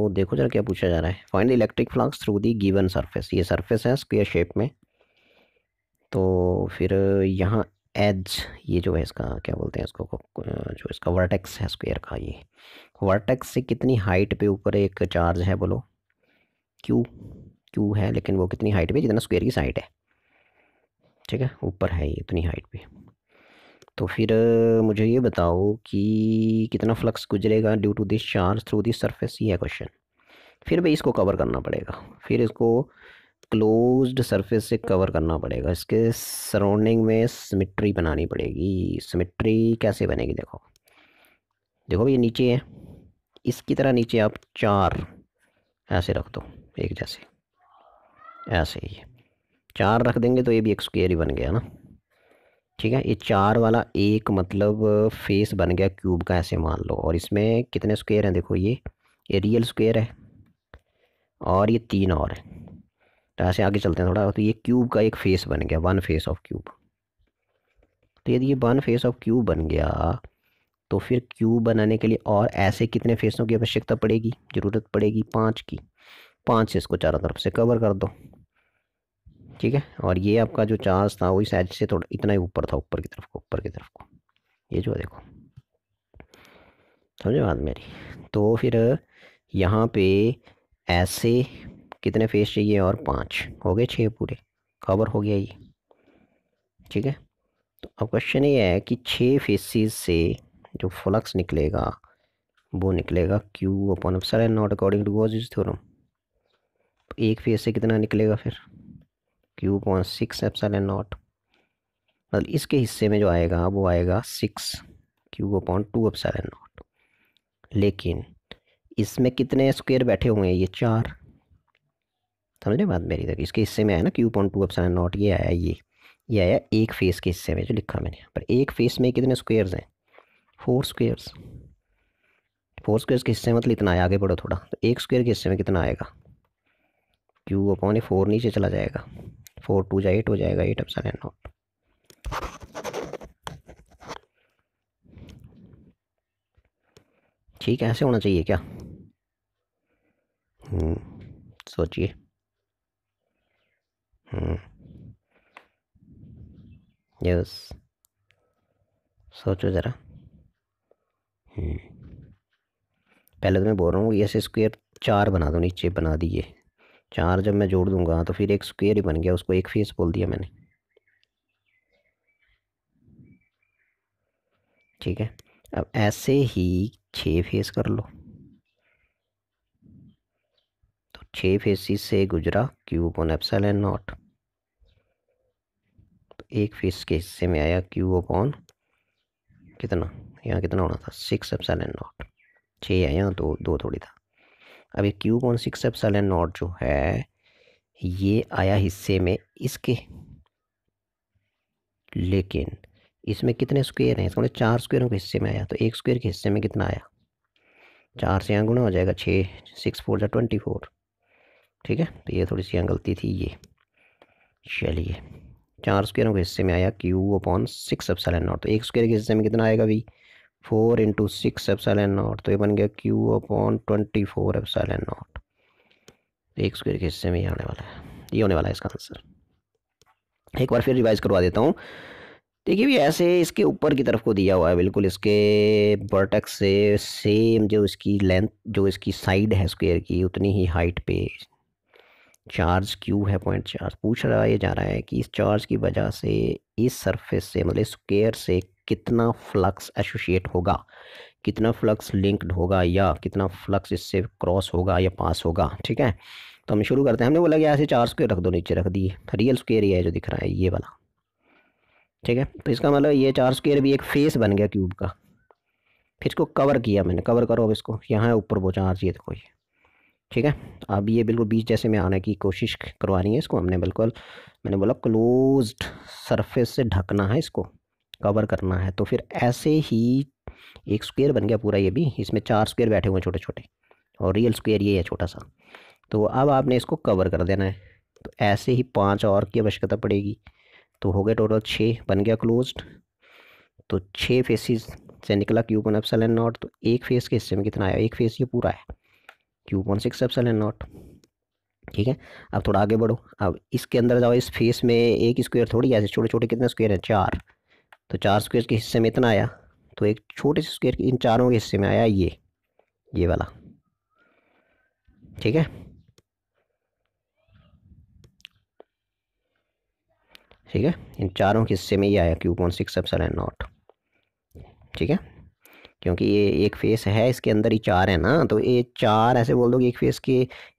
so, देखो जरा क्या पूछा जा रहा है find the electric flux through the given surface ये सरफेस है स्क्वेयर शेप में तो फिर यहाँ एज ये जो है इसका क्या बोलते हैं इसको जो इसका वर्टेक्स है स्क्वायर का ये वर्टेक्स से कितनी हाइट पे ऊपर एक चार्ज है बोलो क्यू क्यू है लेकिन वो कितनी हाइट पे जितना स्क्वायर की साइड है ठीक है ऊपर है ये इतनी हाइट पे तो फिर मुझे ये बताओ कि कितना फ्लक्स गुजरेगा due to this charge through this surface ये है क्वेश्चन फिर भी इसको कवर करना पड़ेगा फिर इसको क्लोज्ड सरफेस से कवर करना पड़ेगा इसके सराउंडिंग में सिमिट्री बनानी पड़ेगी सिमिट्री कैसे बनेगी देखो देखो ये नीचे है इसकी तरह नीचे आप चार ऐसे रख दो एक जैसे ऐसे ही चार रख देंगे तो ये भी एक स्क्वेयर ही बन गया ना ठीक है ये चार वाला एक मतलब फेस बन गया क्यूब का ऐसे मान लो और इसमें कितने स्क्वेयर हैं देखो ये ये रियल स्क्वेयर है और ये तीन और है तो से आगे चलते हैं थोड़ा तो ये क्यूब का एक फेस बन गया वन फेस ऑफ क्यूब तो यदि ये वन फेस ऑफ क्यूब बन गया तो फिर क्यूब बनाने के लिए और ऐसे कितने फेसों की आवश्यकता पड़ेगी ज़रूरत पड़ेगी पाँच की पाँच से इसको चारों तरफ से कवर कर दो ठीक है और ये आपका जो चार्ज था वो इस एज से थोड़ा इतना ही ऊपर था ऊपर की तरफ को ऊपर की तरफ को ये जो देखो समझे बात मेरी तो फिर यहाँ पे ऐसे कितने फेस चाहिए और पाँच हो गए छः पूरे कवर हो गया ये ठीक है तो अब क्वेश्चन ये है कि छः फेसिस से जो फ्लक्स निकलेगा वो निकलेगा क्यू अपॉन अपसर है naught according to is theorem एक फेस से कितना निकलेगा फिर क्यू अपॉन सिक्स एप्सल है नॉट मतलब इसके हिस्से में जो आएगा वो आएगा six Q upon two epsilon है नॉट लेकिन इसमें कितने स्क्वायर बैठे हुए हैं ये चार समझ रहे बात मेरी तक इसके हिस्से में आया ना Q point two epsilon naught ये आया ये ये आया एक फेस के हिस्से में जो लिखा मैंने पर एक फेस में कितने स्क्वेयर्स हैं फोर स्क्वेयर्स फोर स्क्वेयर्स के हिस्से मतलब इतना आया आगे बढ़ो थोड़ा तो एक स्क्वेयर के हिस्से में कितना आएगा क्यू अपॉन फोर नीचे चला जाएगा फोर टू जाए एट हो जाएगा एट अपसन नॉट ठीक है ऐसे होना चाहिए क्या हम्म, सोचिए हम्म यस सोचो ज़रा हम्म। पहले तो मैं बोल रहा हूँ ऐसे स्क्वायर चार बना दो नीचे बना दिए चार जब मैं जोड़ दूंगा तो फिर एक स्क्वायर ही बन गया उसको एक फेस बोल दिया मैंने ठीक है अब ऐसे ही छः फेस कर लो छः फेसिस से गुजरा Q upon epsilon naught तो एक फेस के हिस्से में आया क्यू अपॉन कितना यहाँ कितना होना था सिक्स एप्सल एन नॉट छः आया यहाँ दो दो थोड़ी था अब ये Q upon six epsilon naught जो है ये आया हिस्से में इसके लेकिन इसमें कितने स्क्वायर हैं इसका मतलब चार स्क्वायरों के हिस्से में आया तो एक स्क्वायर के हिस्से में कितना आया चार से यहाँ गुना हो जाएगा छः सिक्स फोर या ट्वेंटी फोर ठीक है तो ये थोड़ी सी यहाँ गलती थी ये चलिए चार स्क्वेयर के हिस्से में आया Q upon six epsilon naught तो एक स्क्वेयर के हिस्से में कितना आएगा भाई four into six epsilon naught तो ये बन गया Q upon twenty four epsilon naught एक स्क्वेयर के हिस्से में ये आने वाला है ये होने वाला है इसका आंसर एक बार फिर रिवाइज करवा देता हूँ देखिए भी ऐसे इसके ऊपर की तरफ को दिया हुआ है बिल्कुल इसके बर्टक से सेम जो इसकी लेंथ जो इसकी साइड है स्क्वेयर की उतनी ही हाइट पे चार्ज क्यू है पॉइंट चार्ज पूछ रहा है जा रहा है कि इस चार्ज की वजह से इस सरफेस से मतलब स्क्वेयर से कितना फ्लक्स एसोशिएट होगा कितना फ्लक्स लिंक्ड होगा या कितना फ्लक्स इससे क्रॉस होगा या पास होगा ठीक है तो हम शुरू करते हैं हमने बोला कि ऐसे चार स्क्वेयर रख दो नीचे रख दिए रियल स्क्वेयर ये है जो दिख रहा है ये वाला ठीक है तो इसका मतलब ये चार स्क्वेयर भी एक फेस बन गया क्यूब का फिर इसको कवर किया मैंने कवर करो अब इसको यहाँ ऊपर वो चार्ज ये देखो ये ठीक है अब ये बिल्कुल बीच जैसे में आने की कोशिश करवा रही है इसको हमने बिल्कुल मैंने बोला क्लोज सरफेस से ढकना है इसको कवर करना है तो फिर ऐसे ही एक स्क्वेयर बन गया पूरा ये भी इसमें चार स्क्वेयर बैठे हुए हैं छोटे छोटे और रियल स्क्वेयर ये है छोटा सा तो अब आपने इसको कवर कर देना है तो ऐसे ही पाँच और की आवश्यकता पड़ेगी तो हो गया टोटल छः बन गया क्लोज तो छः फेसिस से निकला क्यूब वन एफ एंड नॉट तो एक फेस के हिस्से में कितना आया एक फेस ये पूरा है Q upon six N naught ठीक है अब थोड़ा आगे बढ़ो अब इसके अंदर जाओ इस फेस में एक स्क्वायर थोड़ी ऐसे छोटे छोटे कितने स्क्वायर हैं चार तो चार स्क्वायर के हिस्से में इतना आया तो एक छोटे से स्क्वायर इन चारों के हिस्से में आया ये ये वाला ठीक है ठीक है इन चारों के हिस्से में ये आया Q point six epsilon naught ठीक है क्योंकि ये एक फेस है इसके अंदर ही चार है ना तो ये चार ऐसे बोल दो कि एक फेस के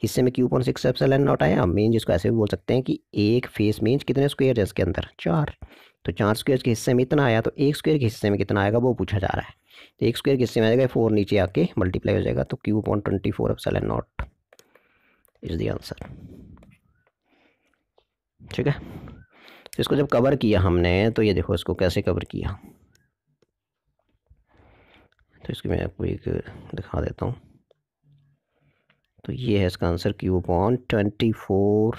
हिस्से में Q point six epsilon naught आया मीन जिसको ऐसे भी बोल सकते हैं कि एक फेस मीन्स कितने स्क्वेयर है इसके अंदर चार तो चार स्क्वेयर के हिस्से में इतना आया तो एक स्क्वेयर के हिस्से में कितना आएगा वो पूछा जा रहा है तो एक स्क्वेयर के हिस्से में आएगा फोर नीचे आके मल्टीप्लाई हो जाएगा तो Q point twenty four epsilon naught is the answer ठीक है तो इसको जब कवर किया हमने तो ये देखो इसको कैसे कवर किया तो इसकी मैं आपको एक दिखा देता हूँ तो ये है इसका answer Q upon twenty four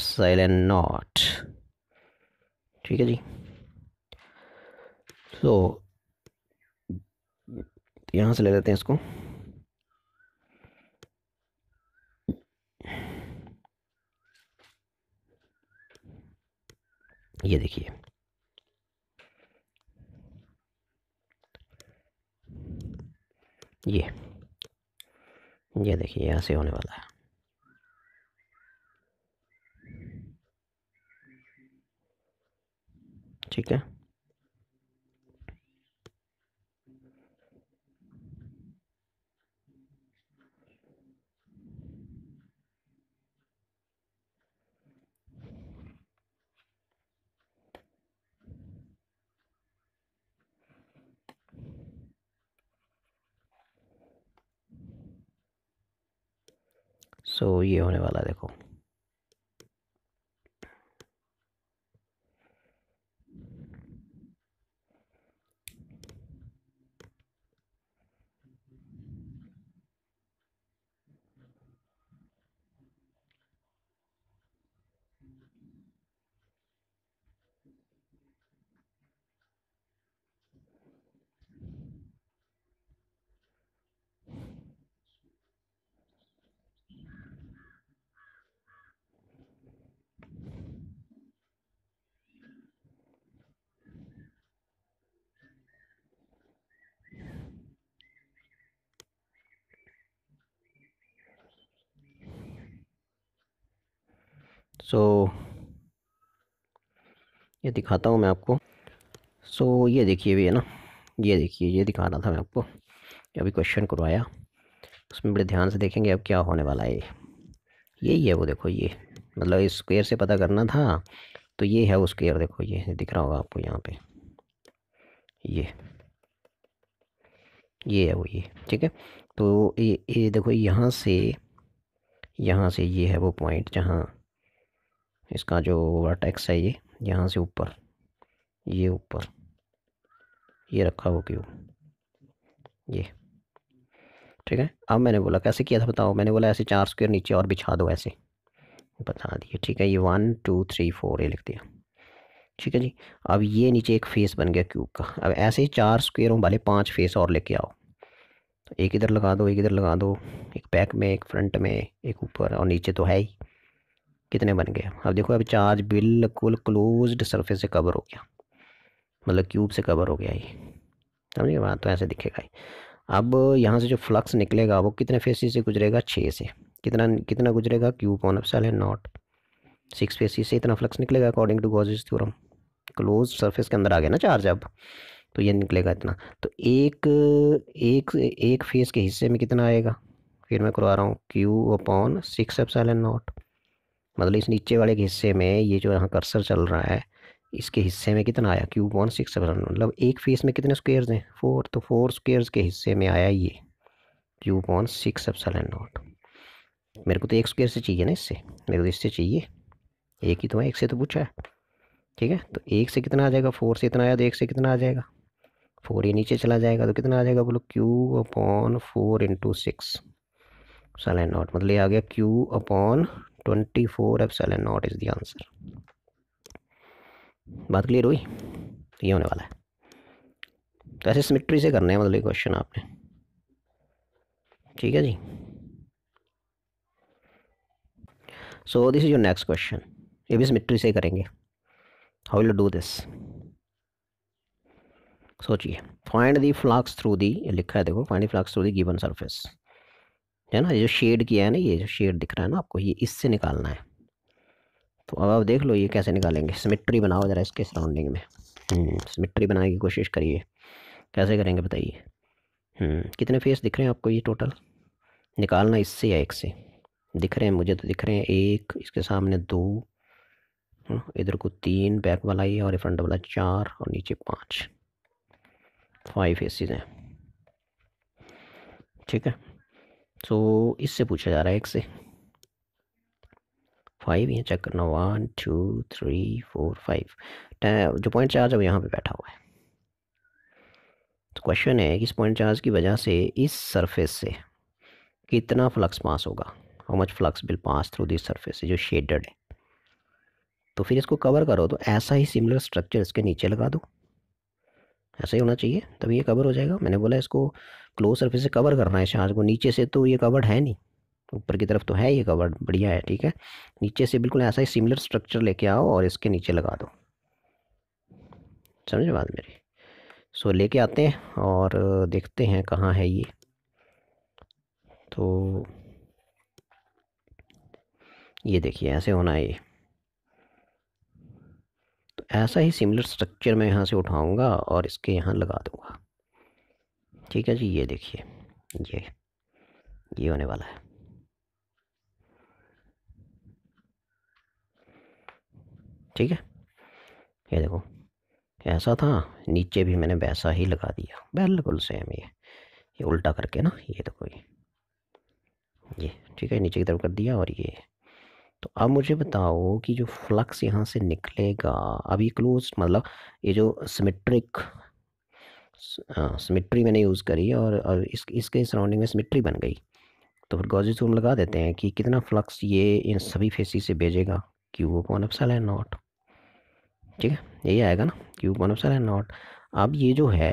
epsilon naught ठीक है जी सो so, यहाँ से ले लेते हैं इसको ये देखिए ये ये देखिए यहाँ से होने वाला है ठीक है सो ये होने वाला देखो सो so, ये दिखाता हूँ मैं आपको सो so, ये देखिए भी है ना ये देखिए ये दिखाना था मैं आपको अभी क्वेश्चन करवाया उसमें बड़े ध्यान से देखेंगे अब क्या होने वाला है ये यही है वो देखो ये मतलब स्क्वेयर से पता करना था तो ये है वो स्क्वेयर देखो ये दिख रहा होगा आपको यहाँ पे ये ये है वो ये ठीक है तो ये, ये देखो यहाँ से यहाँ से ये है वो पॉइंट जहाँ इसका जो वर्टेक्स है ये यहाँ से ऊपर ये ऊपर ये रखा हो क्यों ये ठीक है अब मैंने बोला कैसे किया था बताओ मैंने बोला ऐसे चार स्क्वायर नीचे और बिछा दो ऐसे बता दिए ठीक है ये वन टू थ्री फोर ये लिख दिया ठीक है जी अब ये नीचे एक फेस बन गया क्यूब का अब ऐसे ही चार स्क्वेयरों वाले पांच फेस और लेके आओ तो एक इधर लगा दो एक इधर लगा दो एक बैक में एक फ्रंट में एक ऊपर और नीचे तो है ही कितने बन गए अब देखो अब चार्ज बिल्कुल क्लोज्ड सरफेस से कवर हो गया मतलब क्यूब से कवर हो गया ये समझिए बात तो ऐसे दिखेगा ही अब यहाँ से जो फ्लक्स निकलेगा वो कितने फेसिस से गुजरेगा छः से कितना कितना गुजरेगा क्यूब ऑन अपसल है नॉट सिक्स फेसिस से इतना फ्लक्स निकलेगा according to Gauss's theorem close surface के अंदर आ गया ना चार्ज अब तो ये निकलेगा इतना तो एक एक एक फेस के हिस्से में कितना आएगा फिर मैं करवा रहा हूँ Q upon six epsilon naught मतलब इस नीचे वाले के हिस्से में ये जो यहाँ कर्सर चल रहा है इसके हिस्से में कितना आया क्यूब वन सिक्स सेवन मतलब एक फेस में कितने स्क्वेयर्स हैं फोर तो फोर स्क्वेयर्स के हिस्से में आया ये cube one six epsilon naught मेरे को तो एक स्क्वेयर से चाहिए ना इससे मेरे को तो इससे चाहिए एक ही तो है एक से तो पूछा है ठीक है तो एक से कितना आ जाएगा फोर से इतना आया तो एक से कितना आ जाएगा फोर ये नीचे चला जाएगा तो कितना आ जाएगा बोलो Q upon four into six epsilon naught मतलब ये आ गया Q upon twenty four epsilon naught is the answer बात क्लियर हुई तो ये होने वाला है तो ऐसे सिमिट्री से करने हैं मतलब ये क्वेश्चन आपने ठीक है जी so this is your next question ये भी सिमिट्री से करेंगे हाउ विल डू दिस सोचिए find the flux through the लिखा है देखो find the flux through the given surface है ना ये जो शेड किया है ना ये जो शेड दिख रहा है ना आपको ये इससे निकालना है तो अब आप देख लो ये कैसे निकालेंगे सिमेट्री बनाओ ज़रा इसके सराउंडिंग में सिमेट्री हम्म, बनाने की कोशिश करिए कैसे करेंगे बताइए हम्म, कितने फेस दिख रहे हैं आपको ये टोटल निकालना इससे या एक से दिख रहे हैं मुझे तो दिख रहे हैं एक इसके सामने दो हाँ, इधर को तीन बैक वाला ही और फ्रंट वाला चार और नीचे पाँच फाइव फेसिस हैं ठीक है सो तो so, इससे पूछा जा रहा है एक से फाइव ये चेक करना one two three four five जो पॉइंट चार्ज है वो यहाँ पर बैठा हुआ है तो क्वेश्चन है कि इस पॉइंट चार्ज की वजह से इस सरफेस से कितना फ्लक्स पास होगा how much flux will pass through this surface जो शेडेड है तो फिर इसको कवर करो तो ऐसा ही सिमिलर स्ट्रक्चर इसके नीचे लगा दो ऐसे ही होना चाहिए तभी ये कवर हो जाएगा मैंने बोला इसको क्लोज सर्फेस से कवर करना है शाज को नीचे से तो ये कवर्ड है नहीं ऊपर की तरफ तो है ये कवर्ड बढ़िया है ठीक है नीचे से बिल्कुल ऐसा ही सिमिलर स्ट्रक्चर लेके आओ और इसके नीचे लगा दो समझ बात मेरी सो ले लेके आते हैं और देखते हैं कहाँ है ये तो ये देखिए ऐसे होना है ये ऐसा ही सिमिलर स्ट्रक्चर मैं यहाँ से उठाऊँगा और इसके यहाँ लगा दूँगा ठीक है जी ये देखिए ये ये होने वाला है ठीक है ये देखो ऐसा था नीचे भी मैंने वैसा ही लगा दिया बिल्कुल सेम ये ये उल्टा करके ना ये देखो तो ये ये ठीक है नीचे की तरफ कर दिया और ये तो अब मुझे बताओ कि जो फ्लक्स यहाँ से निकलेगा अब ये क्लोज मतलब ये जो सिमेट्रिक सिमेट्री मैंने यूज़ करी और, और इस इसके सराउंडिंग में सिमेट्री बन गई तो फिर गॉजेज हम लगा देते हैं कि कितना फ्लक्स ये इन सभी फेसिस से भेजेगा क्यूब कौन एप्सल है नॉट ठीक है यही आएगा ना क्यूब कौन एप्सल है नॉट अब ये जो है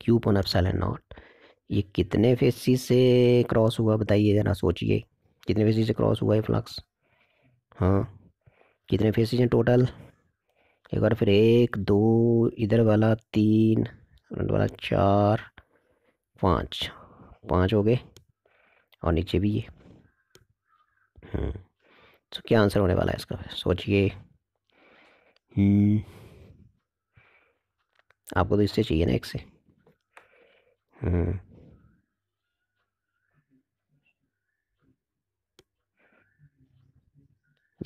क्यूब अपॉन एप्सल है नॉट ये कितने फेसिस से क्रॉस हुआ बताइए ज़रा सोचिए कितने फेसिस से क्रॉस हुआ है फ्लक्स हाँ कितने फेसिस हैं टोटल एक बार फिर एक दो इधर वाला तीन वाला चार पाँच पाँच हो गए और नीचे भी ये हम्म। तो क्या आंसर होने वाला है इसका सोचिए हम्म। आपको तो इससे चाहिए ना एक से हम्म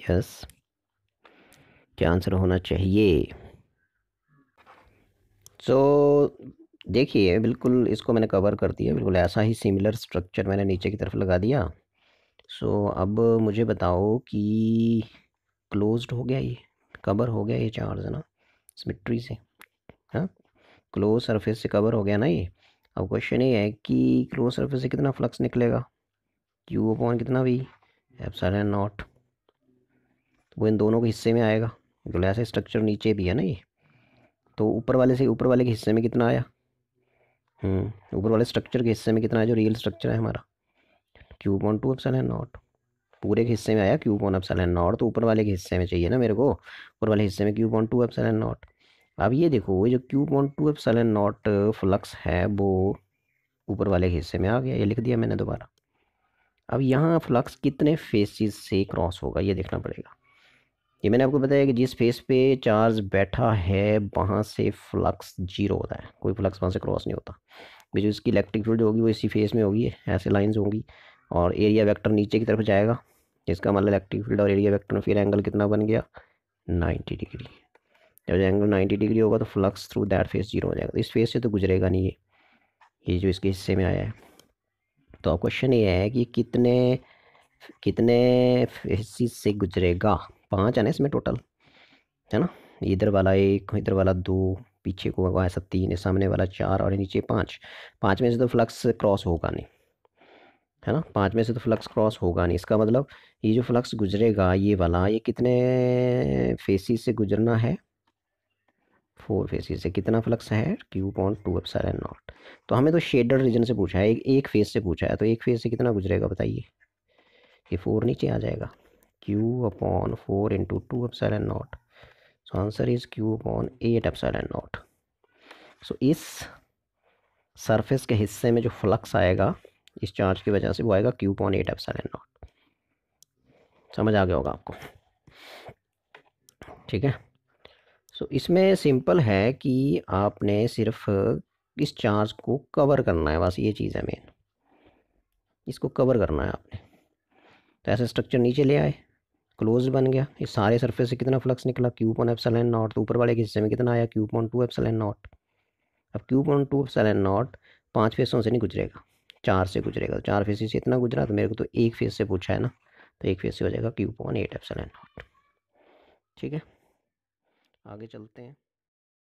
यस क्या आंसर होना चाहिए सो so, देखिए बिल्कुल इसको मैंने कवर कर दिया बिल्कुल ऐसा ही सिमिलर स्ट्रक्चर मैंने नीचे की तरफ लगा दिया सो so, अब मुझे बताओ कि क्लोज्ड हो गया ये कवर हो गया ये चार्ज ना सिमिट्री से हाँ क्लोज सरफेस से कवर हो गया ना ये अब क्वेश्चन ये है कि क्लोज सरफेस से कितना फ्लक्स निकलेगा क्यू अपॉन कितना भी एफ सर नॉट वो इन दोनों के हिस्से में आएगा ग्लास स्ट्रक्चर नीचे भी है ना ये तो ऊपर वाले से ऊपर वाले के हिस्से में कितना आया हम्म, ऊपर वाले स्ट्रक्चर के हिस्से में कितना आया जो रियल स्ट्रक्चर है हमारा क्यूब ऑन टू एप्सल है नॉट पूरे के हिस्से में आया क्यूब ऑन एप्सल है नॉट तो ऊपर वाले के हिस्से में चाहिए ना मेरे को ऊपर वाले हिस्से में क्यूब ऑन टू एप्सल है नॉट अब ये देखो जो क्यूब ऑन टू एप्सल है नॉट फ्लक्स है वो ऊपर वाले हिस्से में आ गया ये लिख दिया मैंने दोबारा अब यहाँ फ्लक्स कितने फेसिस से क्रॉस होगा ये देखना पड़ेगा ये मैंने आपको बताया कि जिस फेस पे चार्ज बैठा है वहाँ से फ्लक्स जीरो होता है कोई फ्लक्स वहाँ से क्रॉस नहीं होता जो इसकी इलेक्ट्रिक फील्ड होगी वो इसी फेस में होगी ऐसे लाइंस होंगी और एरिया वेक्टर नीचे की तरफ जाएगा जिसका मतलब इलेक्ट्रिक फील्ड और एरिया वेक्टर में फिर एंगल कितना बन गया नाइन्टी डिग्री जब एंगल नाइन्टी डिग्री होगा तो flux through that face zero हो जाएगा तो इस फेस से तो गुजरेगा नहीं ये ये जो इसके हिस्से में आया है तो क्वेश्चन ये है कि कितने कितने हिस्से से गुजरेगा पाँच आने इसमें टोटल है ना इधर वाला एक इधर वाला दो पीछे को ऐसा तीन सामने वाला चार और नीचे पाँच पाँच में से तो फ्लक्स क्रॉस होगा नहीं है ना पाँच में से तो फ्लक्स क्रॉस होगा नहीं इसका मतलब ये जो फ्लक्स गुजरेगा ये वाला ये कितने फेसिस से गुजरना है फोर फेसिस से कितना फ्लक्स है Q point two epsilon naught तो हमें तो शेडर रीजन से पूछा है एक, एक फेस से पूछा है तो एक फेस से कितना गुजरेगा बताइए ये फोर नीचे आ जाएगा Q upon 4 into 2 epsilon naught. So answer is Q upon 8 epsilon naught so इस सरफेस के हिस्से में जो फ्लक्स आएगा इस चार्ज की वजह से वो आएगा Q point eight epsilon naught समझ आ गया होगा आपको ठीक है सो so, इसमें सिंपल है कि आपने सिर्फ इस चार्ज को कवर करना है बस ये चीज़ है मेन इसको कवर करना है आपने तो ऐसा स्ट्रक्चर नीचे ले आए क्लोज बन गया इस सारे सरफेस से कितना फ्लक्स निकला Q upon epsilon naught तो ऊपर वाले के हिस्से में कितना आया Q upon two epsilon naught अब Q point two epsilon naught पाँच फेसों से नहीं गुजरेगा चार से गुजरेगा तो चार फेस से इतना गुजरा तो मेरे को तो एक फेस से पूछा है ना तो एक फेस से हो जाएगा Q point eight epsilon naught ठीक है आगे चलते हैं